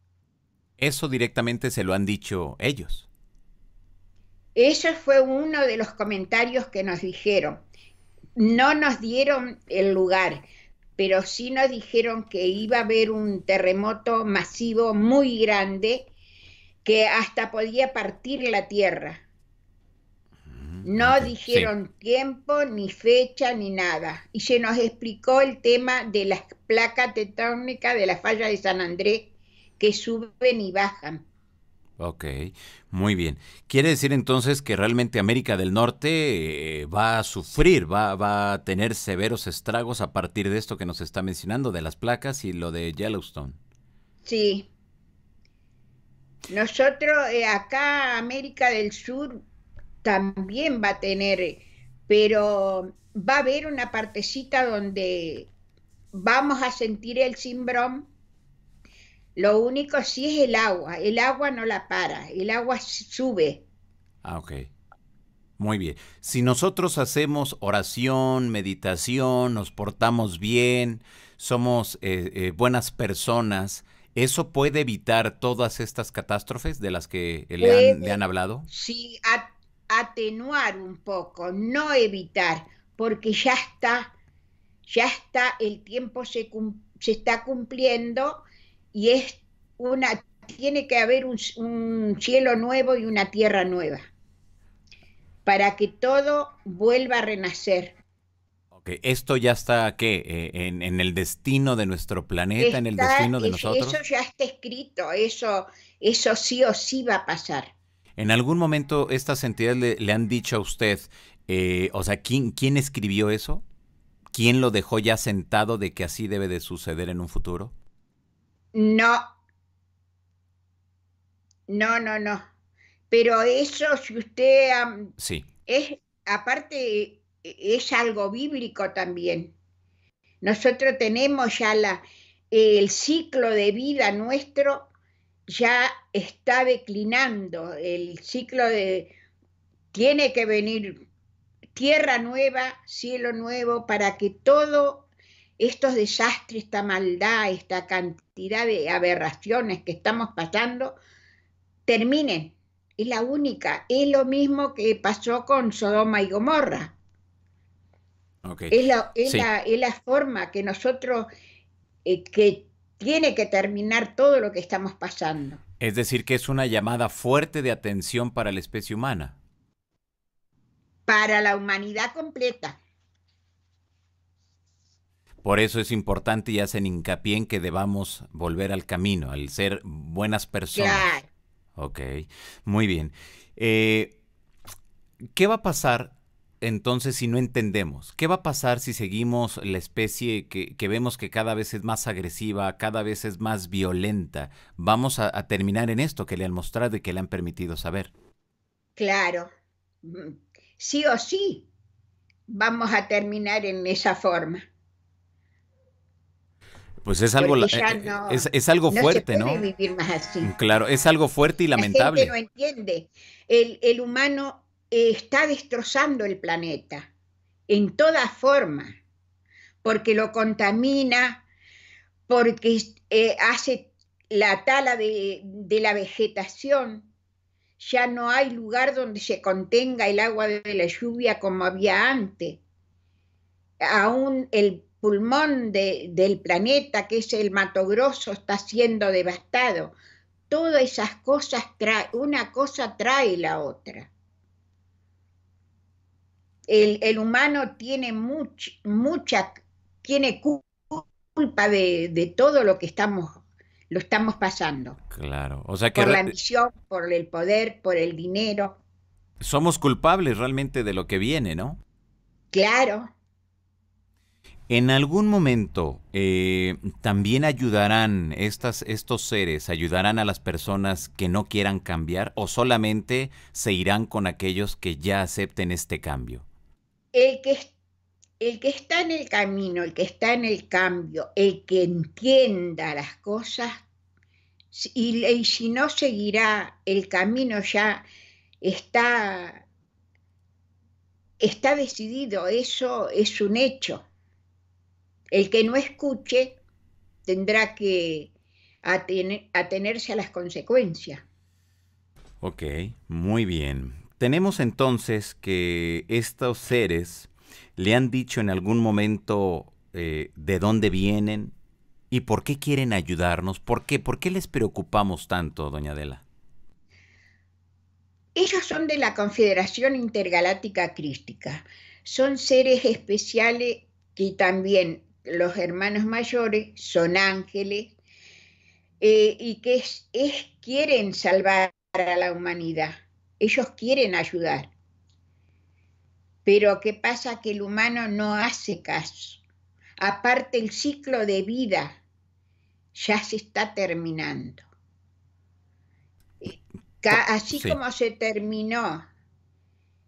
A: eso directamente se lo han dicho ellos.
C: Eso fue uno de los comentarios que nos dijeron no nos dieron el lugar, pero sí nos dijeron que iba a haber un terremoto masivo muy grande que hasta podía partir la tierra. Mm, no dijeron tiempo, ni fecha, ni nada. Y se nos explicó el tema de las placas tectónicas de la falla de San Andrés que suben y bajan.
A: Ok, muy bien. Quiere decir entonces que realmente América del Norte eh, va a sufrir, va, a tener severos estragos a partir de esto que nos está mencionando, de las placas y lo de Yellowstone.
C: Sí. Nosotros eh, acá, América del Sur, también va a tener, eh, pero va a haber una partecita donde vamos a sentir el síndrome lo único sí es el agua. El agua no la para, el agua sube.
A: Ah, ok. Muy bien. Si nosotros hacemos oración, meditación, nos portamos bien, somos eh, eh, buenas personas, ¿eso puede evitar todas estas catástrofes de las que eh, le, han, hablado?
C: Sí, atenuar un poco, no evitar, porque ya está, ya está, el tiempo se, se está cumpliendo y es una, tiene que haber un, cielo nuevo y una tierra nueva para que todo vuelva a renacer.
A: Okay. Esto ya está, ¿qué? Eh, en, en el destino de nuestro planeta, en el destino de nosotros. Eso
C: ya está escrito, eso, eso sí o sí va a pasar.
A: En algún momento estas entidades le, han dicho a usted, eh, o sea, ¿quién, ¿quién escribió eso? ¿Quién lo dejó ya sentado de que así debe de suceder en un futuro?
C: No. No, no, no. Pero eso, si usted... sí. Es, aparte, e-, es algo bíblico también. Nosotros tenemos ya la, el ciclo de vida nuestro ya está declinando, el ciclo de tiene que venir tierra nueva, cielo nuevo, para que todo estos desastres, esta maldad, esta cantidad de aberraciones que estamos pasando terminen. Es la única. Es lo mismo que pasó con Sodoma y Gomorra. Es, la, es, la, es, la, forma que nosotros, eh, que tiene que terminar todo lo que estamos pasando.
A: Es decir, que es una llamada fuerte de atención para la especie humana.
C: Para la humanidad completa.
A: Por eso es importante y hacen hincapié en que debamos volver al camino, al ser buenas personas. Ok, muy bien. Eh, ¿Qué va a pasar entonces si no entendemos? ¿Qué va a pasar si seguimos la especie que, vemos que cada vez es más agresiva, cada vez es más violenta? Vamos a terminar en esto que le han mostrado y que le han permitido saber.
C: Claro, sí o sí, vamos a terminar en esa forma.
A: Pues es algo, eh, eh, es, algo fuerte, ¿no?
C: Mm,
A: claro, es algo fuerte y lamentable. La no
C: entiende. El, humano eh, está destrozando el planeta en toda forma porque lo contamina, porque hace la tala de, de la vegetación, ya no hay lugar donde se contenga el agua de la lluvia como había antes. Aún el pulmón del planeta, que es el Mato Grosso, está siendo devastado. Todas esas cosas, trae, una cosa trae la otra. El, el humano tiene mucha, tiene culpa de, de, todo lo que estamos, lo estamos pasando.
A: Claro, o sea que... Por la
C: ambición, por el poder, por el dinero.
A: Somos culpables realmente de lo que viene, ¿no? Claro, en algún momento eh, también ayudarán estos seres, ayudarán a las personas que no quieran cambiar o solamente se irán con aquellos que ya acepten este cambio.
C: El que, está en el camino, el que está en el cambio, el que entienda las cosas, y, si no seguirá el camino ya está decidido, eso es un hecho. El que no escuche tendrá que atenerse a las consecuencias.
A: Ok, muy bien. Tenemos entonces que estos seres le han dicho en algún momento eh, de dónde vienen y por qué quieren ayudarnos. ¿Por qué? ¿Por qué les preocupamos tanto, doña Adela?
C: Ellos son de la Confederación Intergaláctica Crística. Son seres especiales que también los hermanos mayores son ángeles eh, y que es, quieren salvar a la humanidad. Ellos quieren ayudar. Pero ¿qué pasa? Que el humano no hace caso. Aparte el ciclo de vida ya se está terminando. Así como se terminó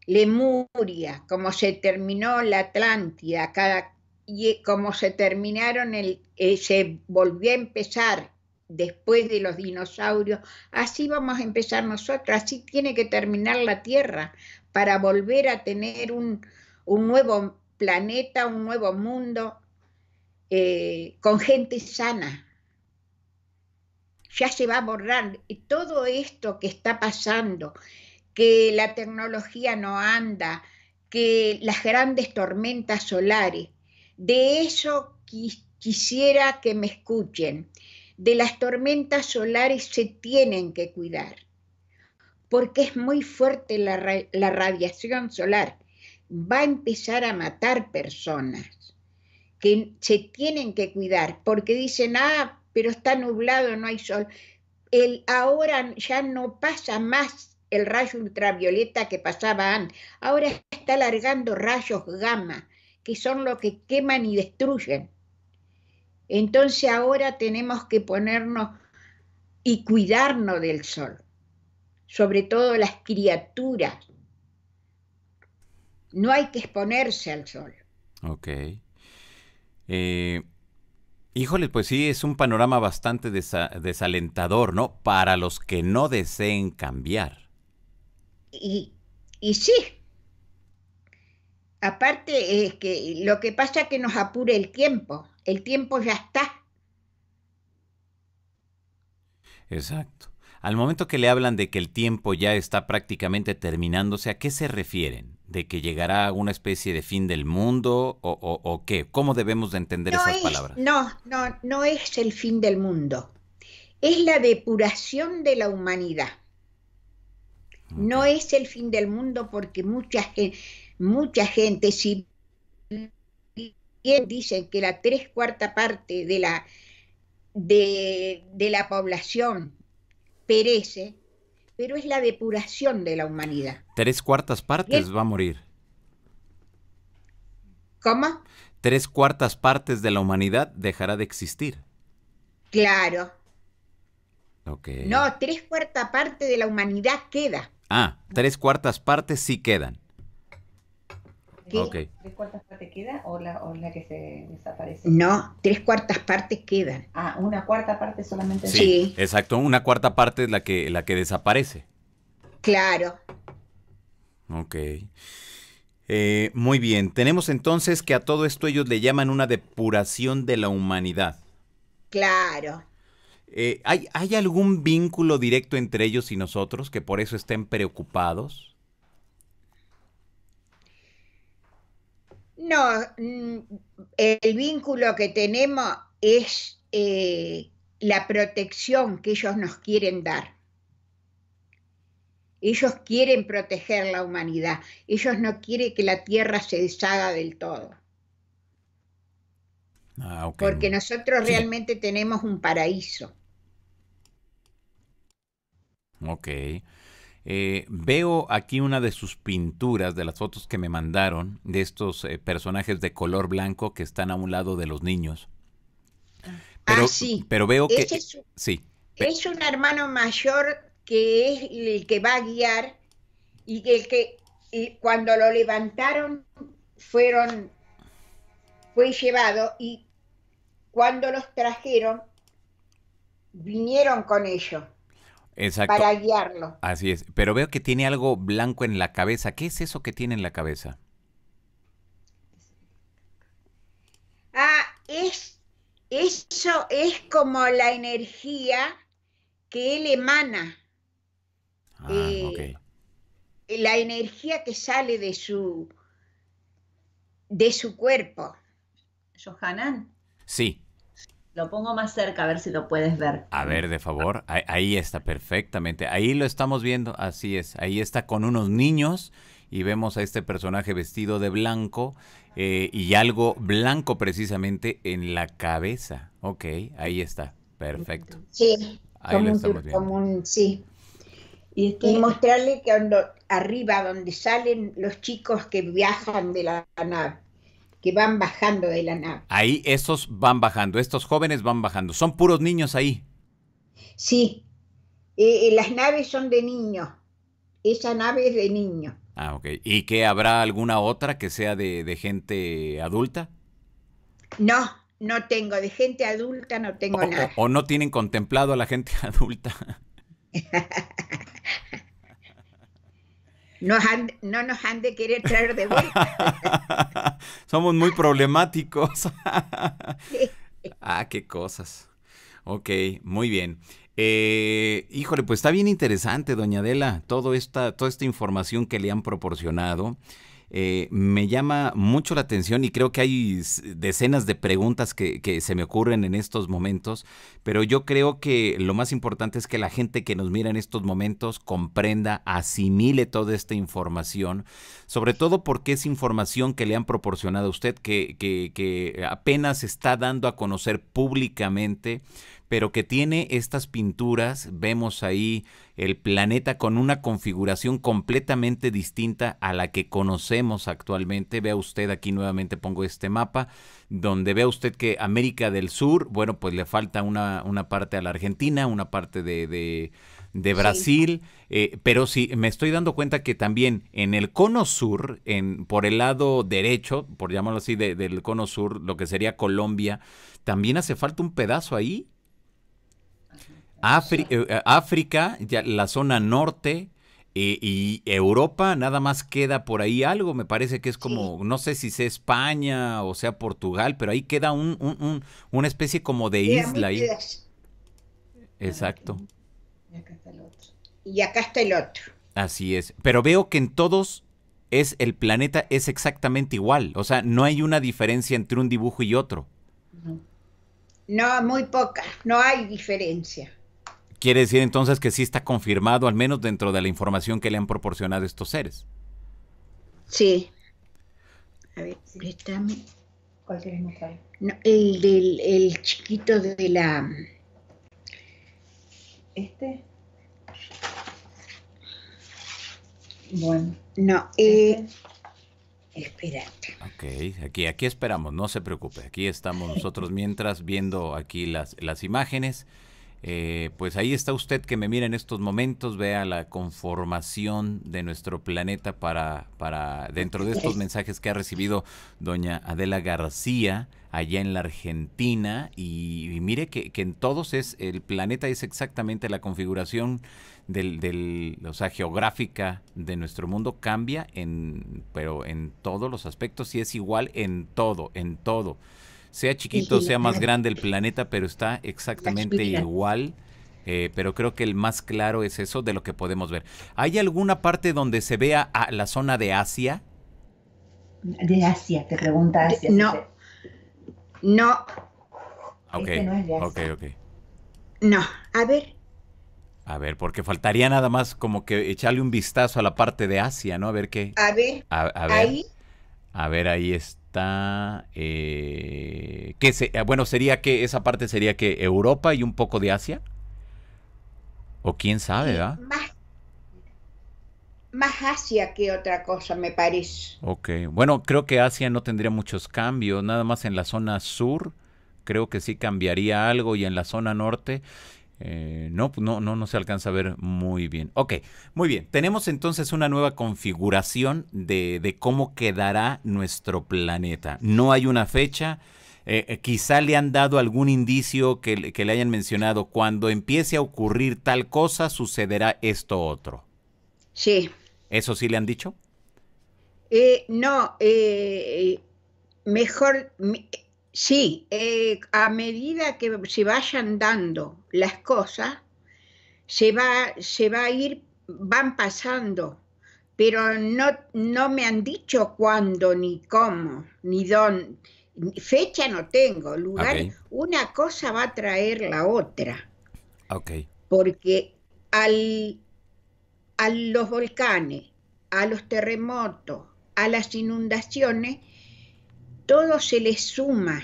C: Lemuria, como se terminó la Atlántida, cada y como se terminaron, el, eh, se volvió a empezar después de los dinosaurios, así vamos a empezar nosotros, así tiene que terminar la Tierra para volver a tener un, nuevo planeta, un nuevo mundo eh, con gente sana. Ya se va a borrar todo esto que está pasando, que la tecnología no anda, que las grandes tormentas solares, de eso quisiera que me escuchen. De las tormentas solares se tienen que cuidar, porque es muy fuerte la, radiación solar. Va a empezar a matar personas que se tienen que cuidar, porque dicen, ah, pero está nublado, no hay sol. El, ahora ya no pasa más el rayo ultravioleta que pasaba antes. Ahora está alargando rayos gamma que son los que queman y destruyen. Entonces ahora tenemos que ponernos y cuidarnos del sol, sobre todo las criaturas. No hay que exponerse al sol.
A: Ok. Eh, híjole, pues sí, es un panorama bastante desalentador, ¿no? Para los que no deseen cambiar.
C: Y, y sí, aparte es que lo que pasa es que nos apure el tiempo, el tiempo ya está.
A: Exacto. Al momento que le hablan de que el tiempo ya está prácticamente terminándose, ¿a qué se refieren? ¿De que llegará una especie de fin del mundo o, o, qué? ¿Cómo debemos de entender esas palabras?
C: No, no, no es el fin del mundo. Es la depuración de la humanidad. No es el fin del mundo porque mucha gente, mucha gente, si bien dicen que la tres cuartas parte de la, de, la población perece, pero es la depuración de la humanidad.
A: Tres cuartas partes va a morir. ¿Cómo? Tres cuartas partes de la humanidad dejará de existir.
C: Claro.
A: No,
C: tres cuartas partes de la humanidad queda.
A: Ah, tres cuartas partes sí quedan.
C: ¿Tres cuartas partes queda o la, que se desaparece? No, tres cuartas partes quedan. Ah, una cuarta parte solamente. Sí,
A: exacto, una cuarta parte es la que, la que desaparece. Claro. Ok. Eh, muy bien, tenemos entonces que a todo esto ellos le llaman una depuración de la humanidad.
C: Claro.
A: Eh, ¿hay, ¿Hay algún vínculo directo entre ellos y nosotros que por eso estén preocupados?
C: No, mm, el vínculo que tenemos es eh, la protección que ellos nos quieren dar. Ellos quieren proteger la humanidad. Ellos no quieren que la tierra se deshaga del todo.
A: Ah, Porque
C: nosotros realmente tenemos un paraíso.
A: Ok. Eh, veo aquí una de sus pinturas, de las fotos que me mandaron, de estos eh, personajes de color blanco que están a un lado de los niños. Ah, pero, ah, sí. Pero veo que... es, sí.
C: Es un hermano mayor que es el que va a guiar y el que cuando lo levantaron fueron fue llevado y cuando los trajeron vinieron con ellos para guiarlo.
A: Así es. Pero veo que tiene algo blanco en la cabeza. ¿Qué es eso que tiene en la cabeza?
C: Ah, es, eso es como la energía que él emana. Ah, eh, ok. La energía que sale de su, de su cuerpo. ¿Johanan?
A: Sí,
B: lo pongo más cerca a ver si lo puedes ver. A
A: ver, de favor, ahí, está perfectamente. Ahí lo estamos viendo, así es. Ahí está con unos niños y vemos a este personaje vestido de blanco eh, y algo blanco precisamente en la cabeza. Ok, ahí está, perfecto.
C: Sí, ahí lo estamos viendo. sí. Este y, mostrarle que arriba, donde salen los chicos que viajan de la nave, que van bajando de la nave.
A: Ahí esos van bajando, estos jóvenes van bajando. Son puros niños ahí.
B: Sí,
C: eh, eh, las naves son de niños. Esa nave es de niños.
A: Ah, ok. ¿Y qué habrá alguna otra que sea de, gente adulta?
C: No, no tengo. De gente adulta no tengo nada.
A: o no tienen contemplado a la gente adulta.
C: han, no nos han de querer traer de vuelta.
A: Somos muy problemáticos. ah, qué cosas. Ok, muy bien. Eh, híjole, pues está bien interesante, doña Adela, toda esta, toda esta información que le han proporcionado. Eh, me llama mucho la atención y creo que hay decenas de preguntas que, se me ocurren en estos momentos, pero yo creo que lo más importante es que la gente que nos mira en estos momentos comprenda, asimile toda esta información, sobre todo porque es información que le han proporcionado a usted, que, que apenas está dando a conocer públicamente, pero que tiene estas pinturas, vemos ahí el planeta con una configuración completamente distinta a la que conocemos actualmente. Vea usted, aquí nuevamente pongo este mapa, donde vea usted que América del Sur, bueno, pues le falta una, una parte a la Argentina, una parte de, Brasil, eh, pero sí, me estoy dando cuenta que también en el cono sur, en, por el lado derecho, por llamarlo así, del cono sur, lo que sería Colombia, también hace falta un pedazo ahí eh, eh, África, la zona norte eh, y Europa, nada más queda por ahí algo, me parece que es como, no sé si sea España o sea Portugal, pero ahí queda un, una especie como de isla. Exacto.
C: Y acá está el otro. Y acá está el otro.
A: Así es, pero veo que en todos es el planeta es exactamente igual, o sea, no hay una diferencia entre un dibujo y otro.
C: No, muy poca, no hay diferencia.
A: Quiere decir entonces que sí está confirmado, al menos dentro de la información que le han proporcionado estos seres.
C: Sí. A ver, ¿Cuál quieres mostrar? No, el del chiquito de la. ¿Este? Bueno. No, eh. ¿Este?
A: Ok, aquí, aquí esperamos, no se preocupe. Aquí estamos nosotros mientras viendo aquí las, las imágenes. Eh, pues ahí está usted que me mira en estos momentos, vea la conformación de nuestro planeta para, para dentro de estos mensajes que ha recibido doña Adela García allá en la Argentina y, mire que, que, en todos es el planeta es exactamente la configuración del, del o sea, geográfica de nuestro mundo cambia en pero en todos los aspectos y es igual en todo, en todo sea chiquito, sea más grande el planeta, pero está exactamente igual. Eh, pero creo que el más claro es eso de lo que podemos ver. ¿Hay alguna parte donde se vea la zona de Asia?
C: De Asia, te preguntas No. No. Ok, este no No, a ver.
A: A ver, porque faltaría nada más como que echarle un vistazo a la parte de Asia, ¿no? A ver qué. A ver. Ahí. A ver, ahí está está eh, que ah, bueno sería que esa parte sería que Europa y un poco de Asia o quién sabe, ¿verdad?
C: más Asia que otra cosa me parece.
A: Ok, bueno creo que Asia no tendría muchos cambios, nada más en la zona sur creo que sí cambiaría algo y en la zona norte eh, no, pues no, no, no se alcanza a ver muy bien. Ok, muy bien. Tenemos entonces una nueva configuración de, cómo quedará nuestro planeta. No hay una fecha. Eh, eh, quizá le han dado algún indicio que, que, le hayan mencionado. Cuando empiece a ocurrir tal cosa, sucederá esto otro. Sí. ¿Eso sí le han dicho?
C: no, mejor Sí, eh, a medida que se vayan dando las cosas, se va, se va a ir, van pasando, pero no, no me han dicho cuándo, ni cómo, ni dónde. Fecha no tengo, lugar. Una cosa va a traer la otra. Okay. Porque al, a los volcanes, a los terremotos, a las inundaciones, todo se le suma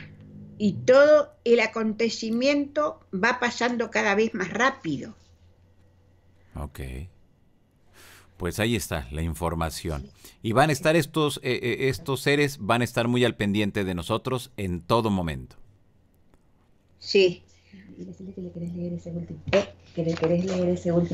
C: y todo el acontecimiento va pasando cada vez más rápido.
A: Ok. Pues ahí está la información. Y van a estar estos, eh, eh, estos seres, van a estar muy al pendiente de nosotros en todo momento.
C: Sí.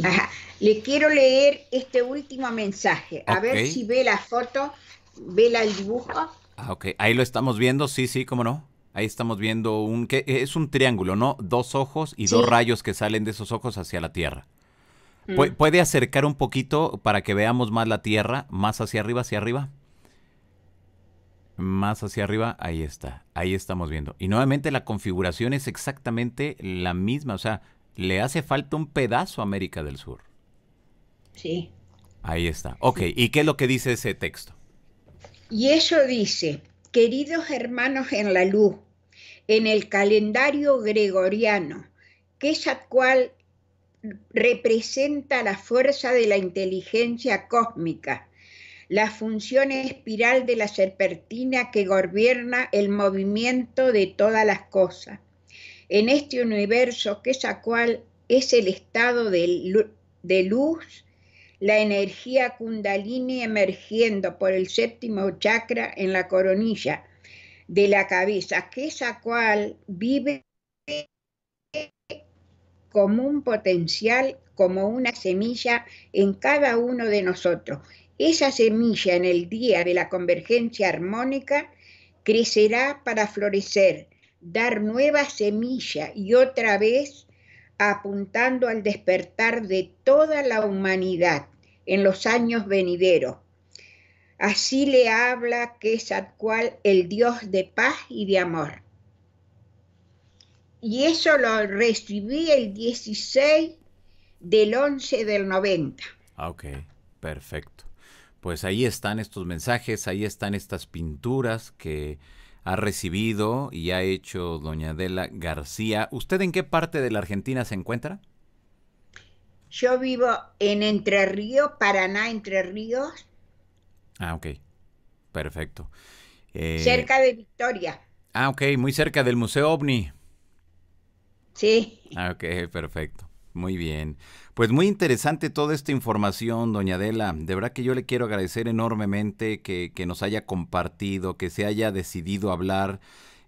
C: Ajá. Le quiero leer este último mensaje. A ver si ve la foto, ve el dibujo.
A: Ah, ok. Ahí lo estamos viendo, sí, sí, cómo no. Ahí estamos viendo un... que Es un triángulo, ¿no? Dos ojos y dos rayos que salen de esos ojos hacia la Tierra. Mm. ¿Puede acercar un poquito para que veamos más la Tierra? Más hacia arriba, hacia arriba. Más hacia arriba, ahí está. Ahí estamos viendo. Y nuevamente la configuración es exactamente la misma. O sea, le hace falta un pedazo a América del Sur. Sí. Ahí está. Ok, ¿y qué es lo que dice ese texto?
C: Y eso dice, queridos hermanos en la luz, en el calendario gregoriano, que es cual representa la fuerza de la inteligencia cósmica, la función espiral de la serpentina que gobierna el movimiento de todas las cosas. En este universo que es cual es el estado de luz la energía kundalini emergiendo por el séptimo chakra en la coronilla de la cabeza, que esa cual vive como un potencial, como una semilla en cada uno de nosotros. Esa semilla en el día de la convergencia armónica crecerá para florecer, dar nueva semilla y otra vez apuntando al despertar de toda la humanidad en los años venideros. Así le habla que es cual el Dios de paz y de amor. Y eso lo recibí el 16 del 11 del 90.
A: Ah, ok, perfecto. Pues ahí están estos mensajes, ahí están estas pinturas que ha recibido y ha hecho doña Adela García. ¿Usted en qué parte de la Argentina se encuentra?
C: Yo vivo en Entre Ríos, Paraná, Entre Ríos.
A: Ah, ok. Perfecto. Eh, cerca
C: de Victoria.
A: Ah, ok, muy cerca del Museo OVNI. Sí. Ah, ok, perfecto. Muy bien. Pues muy interesante toda esta información, doña Adela. De verdad que yo le quiero agradecer enormemente que, nos haya compartido, que se haya decidido hablar,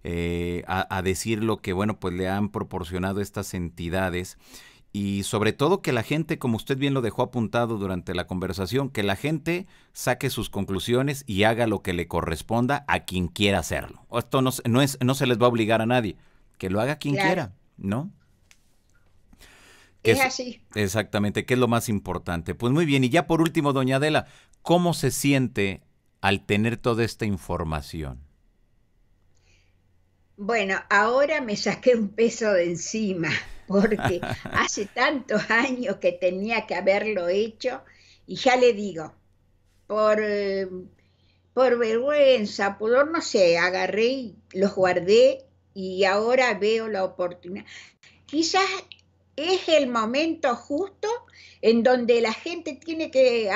A: eh, a, decir lo que, bueno, pues le han proporcionado estas entidades y sobre todo que la gente, como usted bien lo dejó apuntado durante la conversación, que la gente saque sus conclusiones y haga lo que le corresponda a quien quiera hacerlo. Esto no, es, no se les va a obligar a nadie, que lo haga quien quiera, ¿no?
C: es, así.
A: Exactamente, que es lo más importante. Pues muy bien, y ya por último, doña Adela, ¿cómo se siente al tener toda esta información?
C: Bueno, ahora me saqué un peso de encima porque hace tantos años que tenía que haberlo hecho y ya le digo, por, por vergüenza, pudor, no sé, agarré y los guardé y ahora veo la oportunidad. Quizás es el momento justo en donde la gente tiene que,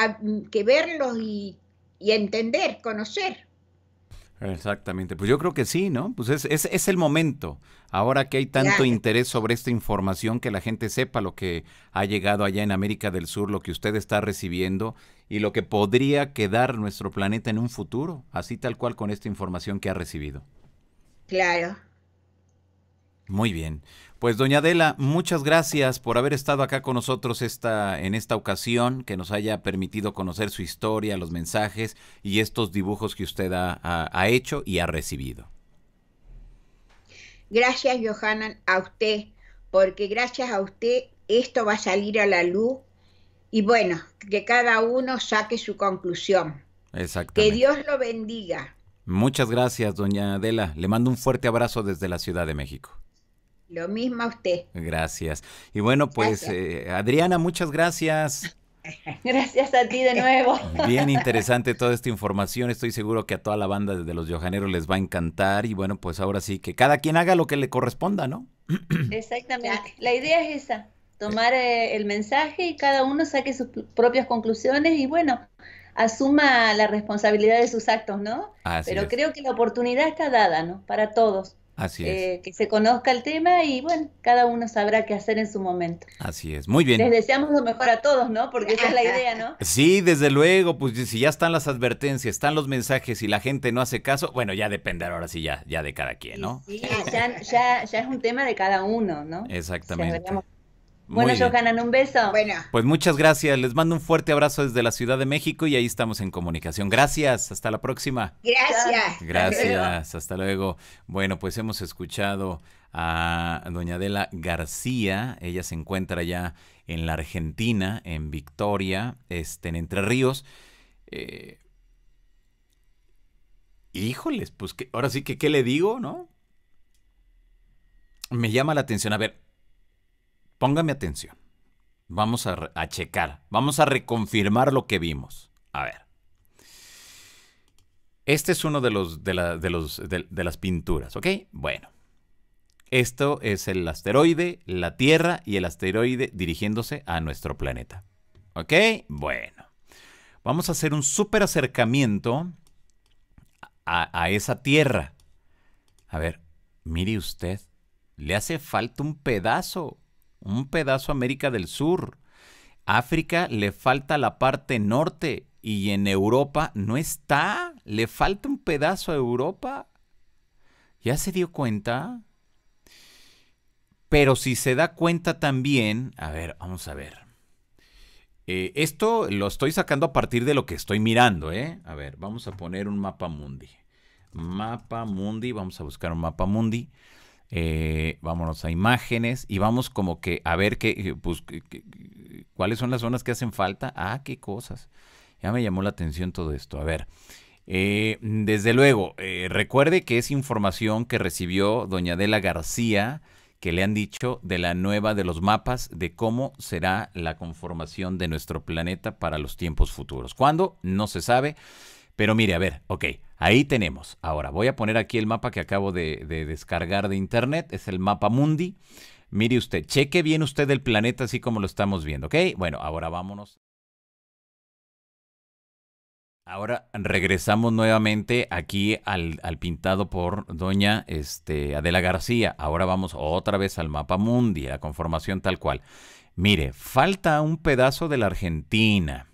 C: verlos y entender, conocer.
A: Exactamente, pues yo creo que sí, ¿no? Pues es, es, el momento, ahora que hay tanto interés sobre esta información, que la gente sepa lo que ha llegado allá en América del Sur, lo que usted está recibiendo y lo que podría quedar nuestro planeta en un futuro, así tal cual con esta información que ha recibido. Claro. Muy bien. Pues doña Adela, muchas gracias por haber estado acá con nosotros esta, en esta ocasión, que nos haya permitido conocer su historia, los mensajes y estos dibujos que usted ha, hecho y ha recibido.
C: Gracias, Johanna, a usted, porque gracias a usted esto va a salir a la luz y bueno, que cada uno saque su conclusión.
A: Exactamente. Que Dios
C: lo bendiga.
A: Muchas gracias, doña Adela. Le mando un fuerte abrazo desde la Ciudad de México.
C: Lo mismo a usted.
A: Gracias. Y bueno, pues eh, Adriana, muchas gracias.
C: Gracias a ti de nuevo. Bien interesante
A: toda esta información. Estoy seguro que a toda la banda de los Johaneros les va a encantar. Y bueno, pues ahora sí que cada quien haga lo que le corresponda, ¿no?
B: Exactamente. La idea es esa: tomar eh, el mensaje y cada uno saque sus propias conclusiones y bueno, asuma la responsabilidad de sus actos, ¿no? Pero creo que la oportunidad está dada, ¿no? Para todos. Así es. Eh, que se conozca el tema y bueno, cada uno sabrá qué hacer en su momento.
A: Así es, muy bien. Les
B: deseamos lo mejor a todos, ¿no? Porque esa es la idea, ¿no?
A: Sí, desde luego, pues si ya están las advertencias, están los mensajes y la gente no hace caso, bueno, ya dependerá ahora sí ya, ya de cada quien, ¿no?
B: Sí, ya, es un tema de cada uno, ¿no?
A: Exactamente.
B: Bueno, Johanan, un beso. Bueno.
A: Pues muchas gracias. Les mando un fuerte abrazo desde la Ciudad de México y ahí estamos en comunicación. Gracias. Hasta la próxima.
C: Gracias. Gracias.
A: Hasta luego. Bueno, pues hemos escuchado a doña Adela García. Ella se encuentra ya en la Argentina, en Victoria, este, en Entre Ríos. Eh, híjoles, pues ahora sí que, ¿qué le digo, no? Me llama la atención. A ver, Póngame atención. Vamos a, checar, vamos a reconfirmar lo que vimos. A ver. Este es uno de los de, las pinturas, ¿ok? Bueno. Esto es el asteroide, la Tierra y el asteroide dirigiéndose a nuestro planeta. ¿Ok? Bueno. Vamos a hacer un súper acercamiento a, a esa Tierra. A ver, mire usted. Le hace falta un pedazo un pedazo América del Sur. África le falta la parte norte y en Europa no está, le falta un pedazo a Europa. ¿Ya se dio cuenta? Pero si se da cuenta también, a ver, vamos a ver. Eh, esto lo estoy sacando a partir de lo que estoy mirando, ¿eh? A ver, vamos a poner un mapa mundi. Mapa mundi, vamos a buscar un mapa mundi. Eh, vámonos a imágenes y vamos como que a ver qué, pues, cuáles son las zonas que hacen falta. Ah, qué cosas. Ya me llamó la atención todo esto. A ver. Eh, desde luego, eh, recuerde que es información que recibió doña Adela García, que le han dicho de la nueva de los mapas de cómo será la conformación de nuestro planeta para los tiempos futuros. ¿Cuándo? No se sabe. Pero mire, a ver, ok. Ahí tenemos. Ahora voy a poner aquí el mapa que acabo de, descargar de internet. Es el mapa mundi. Mire usted, cheque bien usted el planeta así como lo estamos viendo, ¿ok? Bueno, ahora vámonos. Ahora regresamos nuevamente aquí al, pintado por doña este, Adela García. Ahora vamos otra vez al mapa mundi, a conformación tal cual. Mire, falta un pedazo de la Argentina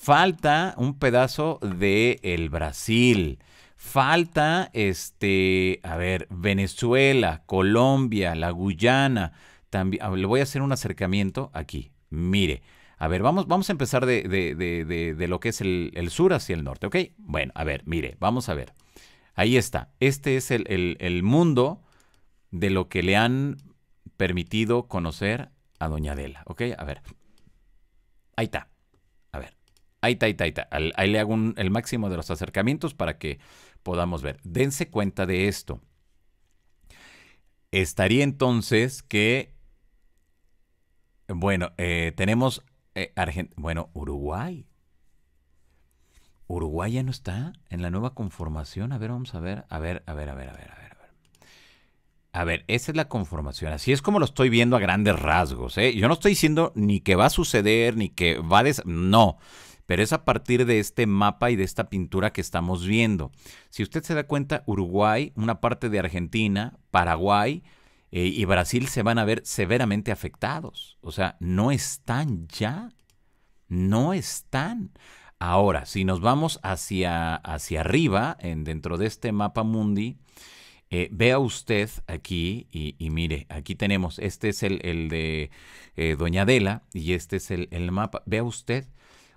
A: falta un pedazo de el Brasil. Falta este, a ver, Venezuela, Colombia, la Guyana. También, le voy a hacer un acercamiento aquí. Mire, a ver, vamos, vamos a empezar de, lo que es el, sur hacia el norte, ¿ok? Bueno, a ver, mire, vamos a ver. Ahí está. Este es el, el mundo de lo que le han permitido conocer a Doña Adela, ¿ok? A ver. Ahí está. Ahí ahí ahí, le hago el máximo de los acercamientos para que podamos ver. Dense cuenta de esto. Estaría entonces que, bueno, eh, tenemos, eh, bueno, Uruguay. Uruguay ya no está en la nueva conformación. A ver, vamos a ver, a ver, a ver, a ver, a ver, a ver. A ver, esa es la conformación. Así es como lo estoy viendo a grandes rasgos. ¿eh? Yo no estoy diciendo ni que va a suceder, ni que va a... Des no pero es a partir de este mapa y de esta pintura que estamos viendo. Si usted se da cuenta, Uruguay, una parte de Argentina, Paraguay eh, y Brasil se van a ver severamente afectados. O sea, no están ya. No están. Ahora, si nos vamos hacia, hacia arriba, en, dentro de este mapa mundi, eh, vea usted aquí y, mire, aquí tenemos, este es el, de eh, Doña Adela y este es el, el, mapa. Vea usted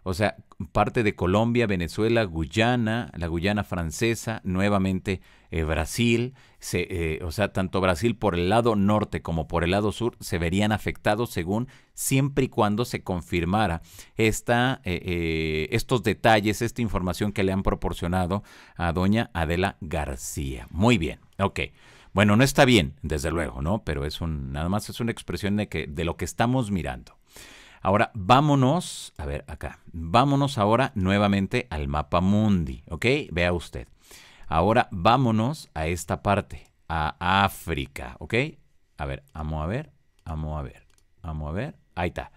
A: o sea, parte de Colombia, Venezuela, Guyana, la Guyana francesa, nuevamente eh, Brasil. Eh, o sea, tanto Brasil por el lado norte como por el lado sur se verían afectados según siempre y cuando se confirmara esta, eh, estos detalles, esta información que le han proporcionado a doña Adela García. Muy bien, ok. Bueno, no está bien, desde luego, ¿no? Pero es un, nada más es una expresión de, que, de lo que estamos mirando. Ahora vámonos, a ver acá, vámonos ahora nuevamente al mapa mundi, ¿ok? Vea usted. Ahora vámonos a esta parte, a África, ¿ok? A ver, vamos a ver, vamos a ver, vamos a ver, ahí está.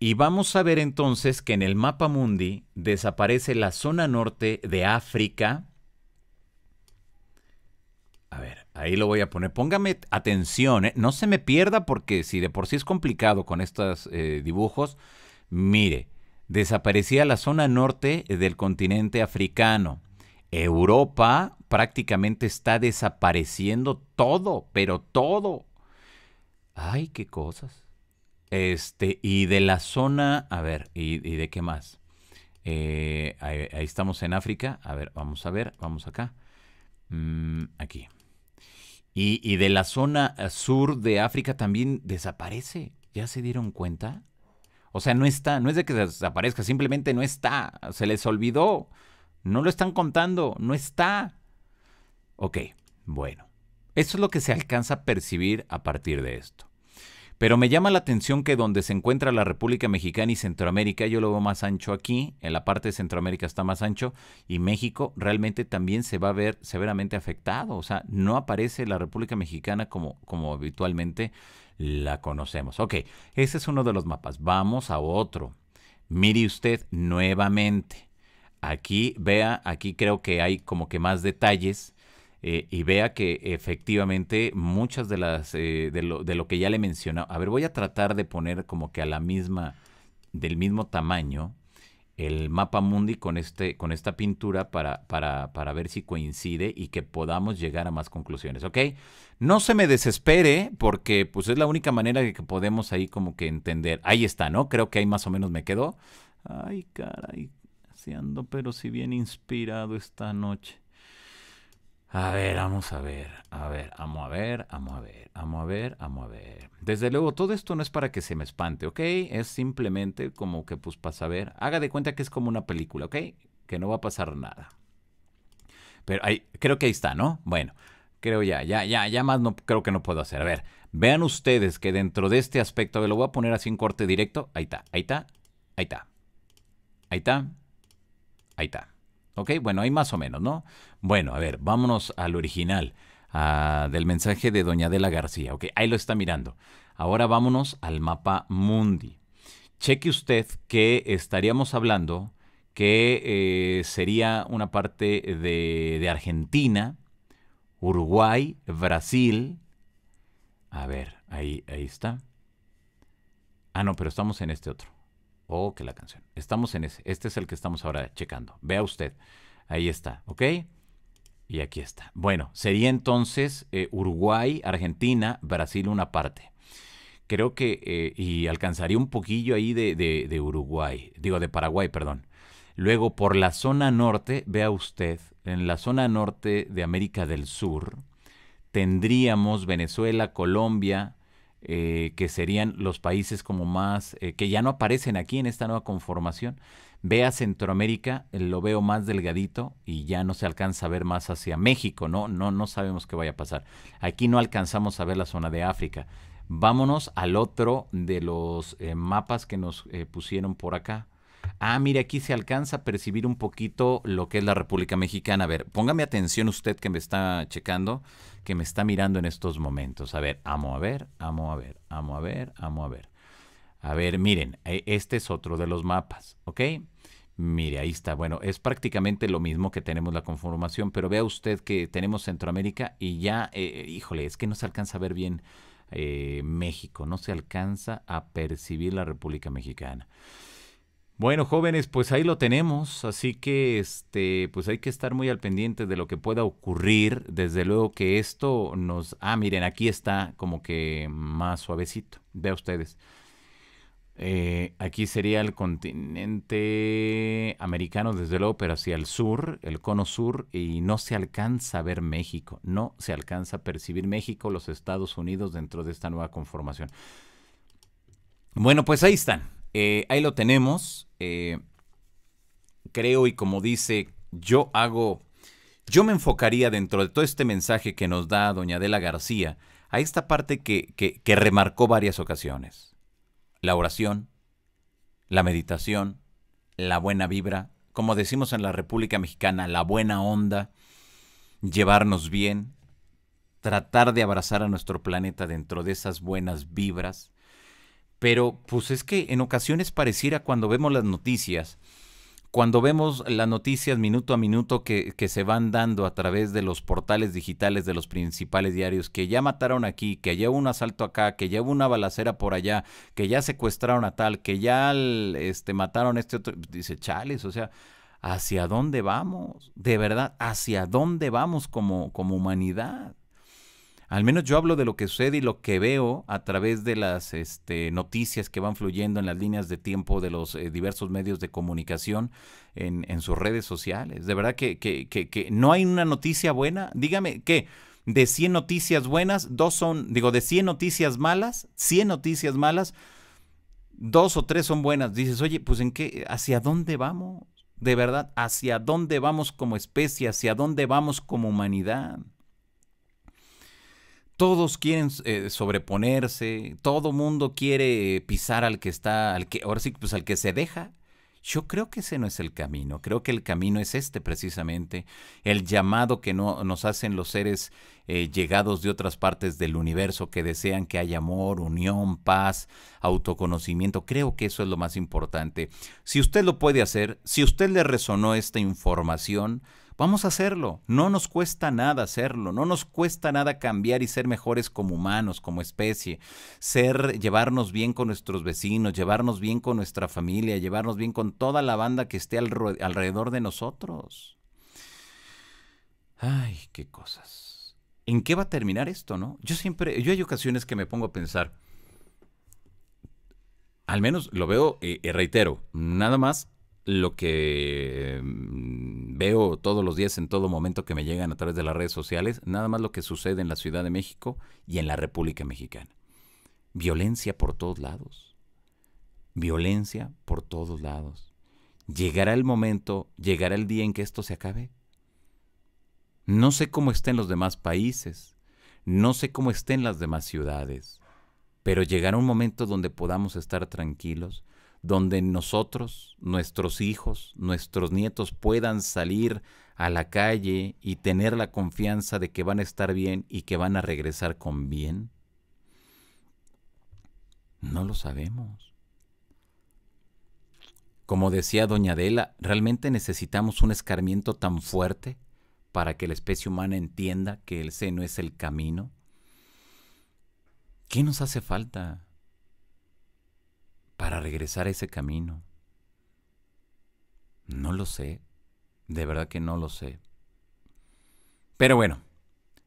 A: Y vamos a ver entonces que en el mapa mundi desaparece la zona norte de África, Ahí lo voy a poner. Póngame atención, ¿eh? no se me pierda porque si de por sí es complicado con estos eh, dibujos, mire, desaparecía la zona norte eh, del continente africano. Europa prácticamente está desapareciendo todo, pero todo. Ay, qué cosas. Este, y de la zona, a ver, ¿y, de qué más? ahí, estamos en África. A ver, vamos a ver, vamos acá. Mm, aquí. Y, de la zona eh, sur de África también desaparece. ¿Ya se dieron cuenta? O sea, no está, no es de que desaparezca, simplemente no está. Se les olvidó. No lo están contando, no está. Ok, bueno. Eso es lo que se alcanza a percibir a partir de esto. Pero me llama la atención que donde se encuentra la República Mexicana y Centroamérica, yo lo veo más ancho aquí, en la parte de Centroamérica está más ancho, y México realmente también se va a ver severamente afectado. O sea, no aparece la República Mexicana como, como habitualmente la conocemos. Ok, ese es uno de los mapas. Vamos a otro. Mire usted nuevamente. Aquí, vea, aquí creo que hay como que más detalles eh, y vea que efectivamente muchas de las eh, de, lo, de, lo, que ya le mencionado, A ver, voy a tratar de poner como que a la misma, del mismo tamaño, el mapa mundi con este, con esta pintura para, para, ver si coincide y que podamos llegar a más conclusiones. ¿Ok? No se me desespere, porque pues es la única manera que podemos ahí como que entender. Ahí está, ¿no? Creo que ahí más o menos me quedó. Ay, caray, se ando, pero si bien inspirado esta noche. A ver, vamos a ver, a ver, vamos a ver, vamos a ver, vamos a ver, vamos a ver. Desde luego, todo esto no es para que se me espante, ¿ok? Es simplemente como que, pues, para saber. Haga de cuenta que es como una película, ¿ok? Que no va a pasar nada. Pero ahí, creo que ahí está, ¿no? Bueno, creo ya, ya, ya, ya más no, creo que no puedo hacer. A ver, vean ustedes que dentro de este aspecto, a lo voy a poner así en corte directo. Ahí está, ahí está, ahí está, ahí está, ahí está. Ok, bueno, hay más o menos, ¿no? Bueno, a ver, vámonos al original, ah, del mensaje de Doña Adela García. Ok, ahí lo está mirando. Ahora vámonos al mapa mundi. Cheque usted que estaríamos hablando que eh, sería una parte de, de Argentina, Uruguay, Brasil. A ver, ahí, ahí está. Ah, no, pero estamos en este otro. Oh, que la canción. Estamos en ese. Este es el que estamos ahora checando. Vea usted. Ahí está, ¿ok? Y aquí está. Bueno, sería entonces eh, Uruguay, Argentina, Brasil una parte. Creo que, eh, y alcanzaría un poquillo ahí de Uruguay, digo, de Paraguay, perdón. Luego, por la zona norte, vea usted, en la zona norte de América del Sur, tendríamos Venezuela, Colombia, eh, que serían los países como más, eh, que ya no aparecen aquí en esta nueva conformación. Ve a Centroamérica, eh, lo veo más delgadito y ya no se alcanza a ver más hacia México, ¿no? No, no sabemos qué vaya a pasar. Aquí no alcanzamos a ver la zona de África. Vámonos al otro de los mapas que nos pusieron por acá. Ah, mire, aquí se alcanza a percibir un poquito lo que es la República Mexicana. A ver, póngame atención usted que me está checando que me está mirando en estos momentos. A ver, amo a ver, amo a ver, amo a ver, amo a ver. A ver, miren, e, este es otro de los mapas, ¿ok? Mire, ahí está. Bueno, es prácticamente lo mismo que tenemos la conformación, pero vea usted que tenemos Centroamérica y ya, eh, eh, híjole, es que no se alcanza a ver bien eh, México, no se alcanza a percibir la República Mexicana. Bueno, jóvenes, pues ahí lo tenemos, así que este, pues hay que estar muy al pendiente de lo que pueda ocurrir. Desde luego que esto nos, ah, miren, aquí está como que más suavecito. Vea ustedes. Eh, aquí sería el continente americano, desde luego, pero hacia el sur, el cono sur, y no se alcanza a ver México, no se alcanza a percibir México, los Estados Unidos dentro de esta nueva conformación. Bueno, pues ahí están. Eh, ahí lo tenemos. Eh, creo y como dice, yo hago, yo me enfocaría dentro de todo este mensaje que nos da doña Adela García a esta parte que, que, que remarcó varias ocasiones. La oración, la meditación, la buena vibra, como decimos en la República Mexicana, la buena onda, llevarnos bien, tratar de abrazar a nuestro planeta dentro de esas buenas vibras, pero pues es que en ocasiones pareciera cuando vemos las noticias, cuando vemos las noticias minuto a minuto que, se van dando a través de los portales digitales de los principales diarios, que ya mataron aquí, que ya hubo un asalto acá, que ya hubo una balacera por allá, que ya secuestraron a tal, que ya este, mataron a este otro, dice Chales, o sea, ¿hacia dónde vamos? De verdad, ¿hacia dónde vamos como, como humanidad? al menos yo hablo de lo que sucede y lo que veo a través de las este, noticias que van fluyendo en las líneas de tiempo de los eh, diversos medios de comunicación en, sus redes sociales. De verdad que, no hay una noticia buena. Dígame que de 100 noticias buenas, dos son, digo, de 100 noticias malas, 100 noticias malas, dos o tres son buenas. Dices, oye, pues en qué, hacia dónde vamos? De verdad, ¿hacia dónde vamos como especie? ¿Hacia dónde vamos como humanidad? todos quieren eh, sobreponerse, todo mundo quiere pisar al que está, al que, ahora sí, pues al que se deja. Yo creo que ese no es el camino, creo que el camino es este precisamente, el llamado que no, nos hacen los seres eh, llegados de otras partes del universo que desean que haya amor, unión, paz, autoconocimiento. Creo que eso es lo más importante. Si usted lo puede hacer, si usted le resonó esta información, Vamos a hacerlo. No nos cuesta nada hacerlo. No nos cuesta nada cambiar y ser mejores como humanos, como especie. Ser, llevarnos bien con nuestros vecinos, llevarnos bien con nuestra familia, llevarnos bien con toda la banda que esté alrededor de nosotros. Ay, qué cosas. ¿En qué va a terminar esto, no? Yo siempre, yo hay ocasiones que me pongo a pensar. Al menos lo veo, y eh, eh, reitero, nada más lo que veo todos los días en todo momento que me llegan a través de las redes sociales, nada más lo que sucede en la Ciudad de México y en la República Mexicana. Violencia por todos lados. Violencia por todos lados. ¿Llegará el momento, llegará el día en que esto se acabe? No sé cómo estén los demás países, no sé cómo estén las demás ciudades, pero llegará un momento donde podamos estar tranquilos, donde nosotros, nuestros hijos, nuestros nietos puedan salir a la calle y tener la confianza de que van a estar bien y que van a regresar con bien? No lo sabemos. Como decía doña Adela, ¿realmente necesitamos un escarmiento tan fuerte para que la especie humana entienda que el seno es el camino? ¿Qué nos hace falta? para regresar a ese camino? No lo sé. De verdad que no lo sé. Pero bueno,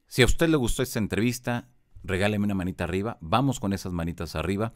A: si a usted le gustó esta entrevista, regáleme una manita arriba. Vamos con esas manitas arriba.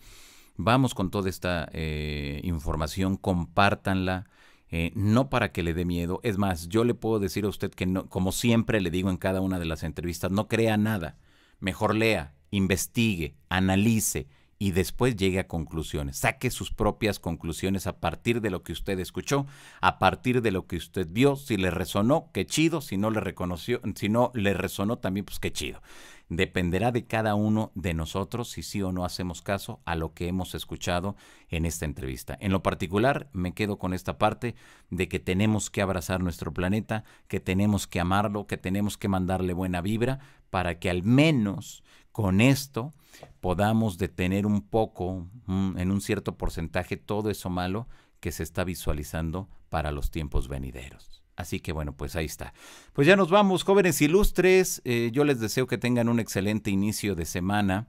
A: Vamos con toda esta eh, información. Compártanla. Eh, no para que le dé miedo. Es más, yo le puedo decir a usted que, no, como siempre le digo en cada una de las entrevistas, no crea nada. Mejor lea, investigue, analice, y después llegue a conclusiones. Saque sus propias conclusiones a partir de lo que usted escuchó, a partir de lo que usted vio. Si le resonó, qué chido. Si no le reconoció, si no le resonó también, pues qué chido. Dependerá de cada uno de nosotros si sí o no hacemos caso a lo que hemos escuchado en esta entrevista. En lo particular, me quedo con esta parte de que tenemos que abrazar nuestro planeta, que tenemos que amarlo, que tenemos que mandarle buena vibra para que al menos con esto podamos detener un poco, mm, en un cierto porcentaje, todo eso malo que se está visualizando para los tiempos venideros. Así que bueno, pues ahí está. Pues ya nos vamos, jóvenes ilustres. Eh, yo les deseo que tengan un excelente inicio de semana.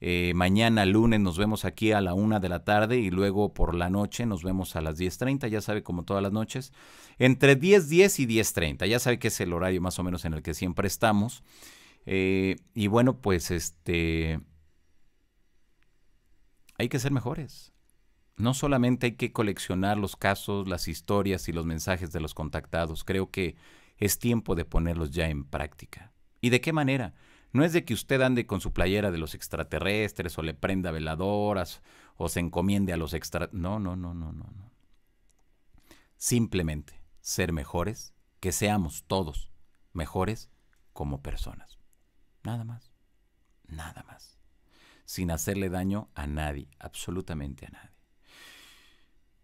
A: Eh, mañana lunes nos vemos aquí a la una de la tarde y luego por la noche nos vemos a las 10.30, ya sabe como todas las noches, entre 10.10 diez y 10.30, ya sabe que es el horario más o menos en el que siempre estamos. Eh, y bueno, pues este... Hay que ser mejores. No solamente hay que coleccionar los casos, las historias y los mensajes de los contactados. Creo que es tiempo de ponerlos ya en práctica. ¿Y de qué manera? No es de que usted ande con su playera de los extraterrestres o le prenda veladoras o se encomiende a los extraterrestres. no, no, no, no, no. Simplemente ser mejores, que seamos todos mejores como personas. Nada más. Nada más. Sin hacerle daño a nadie, absolutamente a nadie.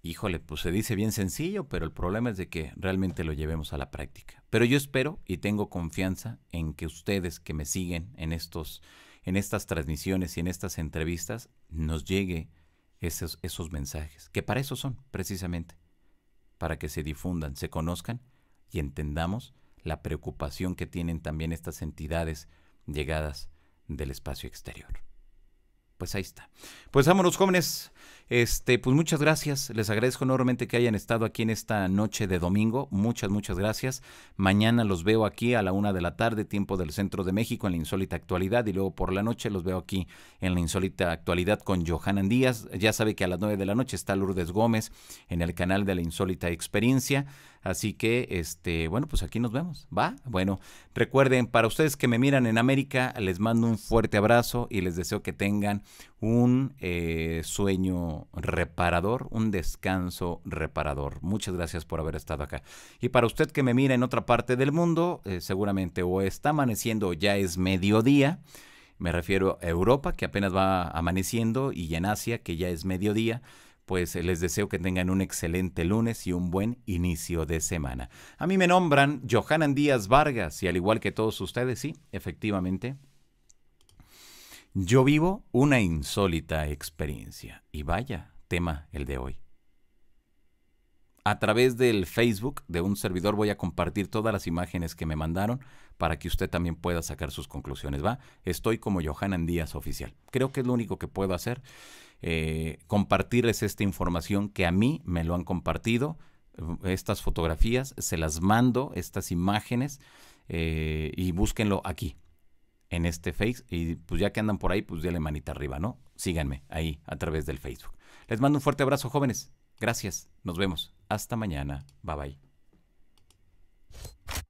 A: Híjole, pues se dice bien sencillo, pero el problema es de que realmente lo llevemos a la práctica. Pero yo espero y tengo confianza en que ustedes que me siguen en estos en estas transmisiones y en estas entrevistas nos llegue esos, esos mensajes, que para eso son precisamente, para que se difundan, se conozcan y entendamos la preocupación que tienen también estas entidades llegadas del espacio exterior. Pues ahí está. Pues vámonos jóvenes. Este, pues muchas gracias. Les agradezco enormemente que hayan estado aquí en esta noche de domingo. Muchas, muchas gracias. Mañana los veo aquí a la una de la tarde, tiempo del centro de México, en la insólita actualidad. Y luego por la noche los veo aquí en la insólita actualidad con Johanan Díaz. Ya sabe que a las nueve de la noche está Lourdes Gómez en el canal de la insólita experiencia. Así que, este, bueno, pues aquí nos vemos. ¿Va? Bueno, recuerden, para ustedes que me miran en América, les mando un fuerte abrazo y les deseo que tengan un eh, sueño reparador, un descanso reparador. Muchas gracias por haber estado acá. Y para usted que me mira en otra parte del mundo, eh, seguramente o está amaneciendo o ya es mediodía. Me refiero a Europa, que apenas va amaneciendo, y en Asia, que ya es mediodía pues eh, les deseo que tengan un excelente lunes y un buen inicio de semana. A mí me nombran Johanan Díaz Vargas y al igual que todos ustedes, sí, efectivamente, yo vivo una insólita experiencia. Y vaya tema el de hoy. A través del Facebook de un servidor voy a compartir todas las imágenes que me mandaron para que usted también pueda sacar sus conclusiones. ¿va? Estoy como Johanan Díaz Oficial. Creo que es lo único que puedo hacer. Eh, compartirles esta información que a mí me lo han compartido. Estas fotografías, se las mando, estas imágenes. Eh, y búsquenlo aquí, en este Face. Y pues ya que andan por ahí, pues denle manita arriba, ¿no? Síganme ahí a través del Facebook. Les mando un fuerte abrazo, jóvenes. Gracias. Nos vemos. Hasta mañana. Bye bye.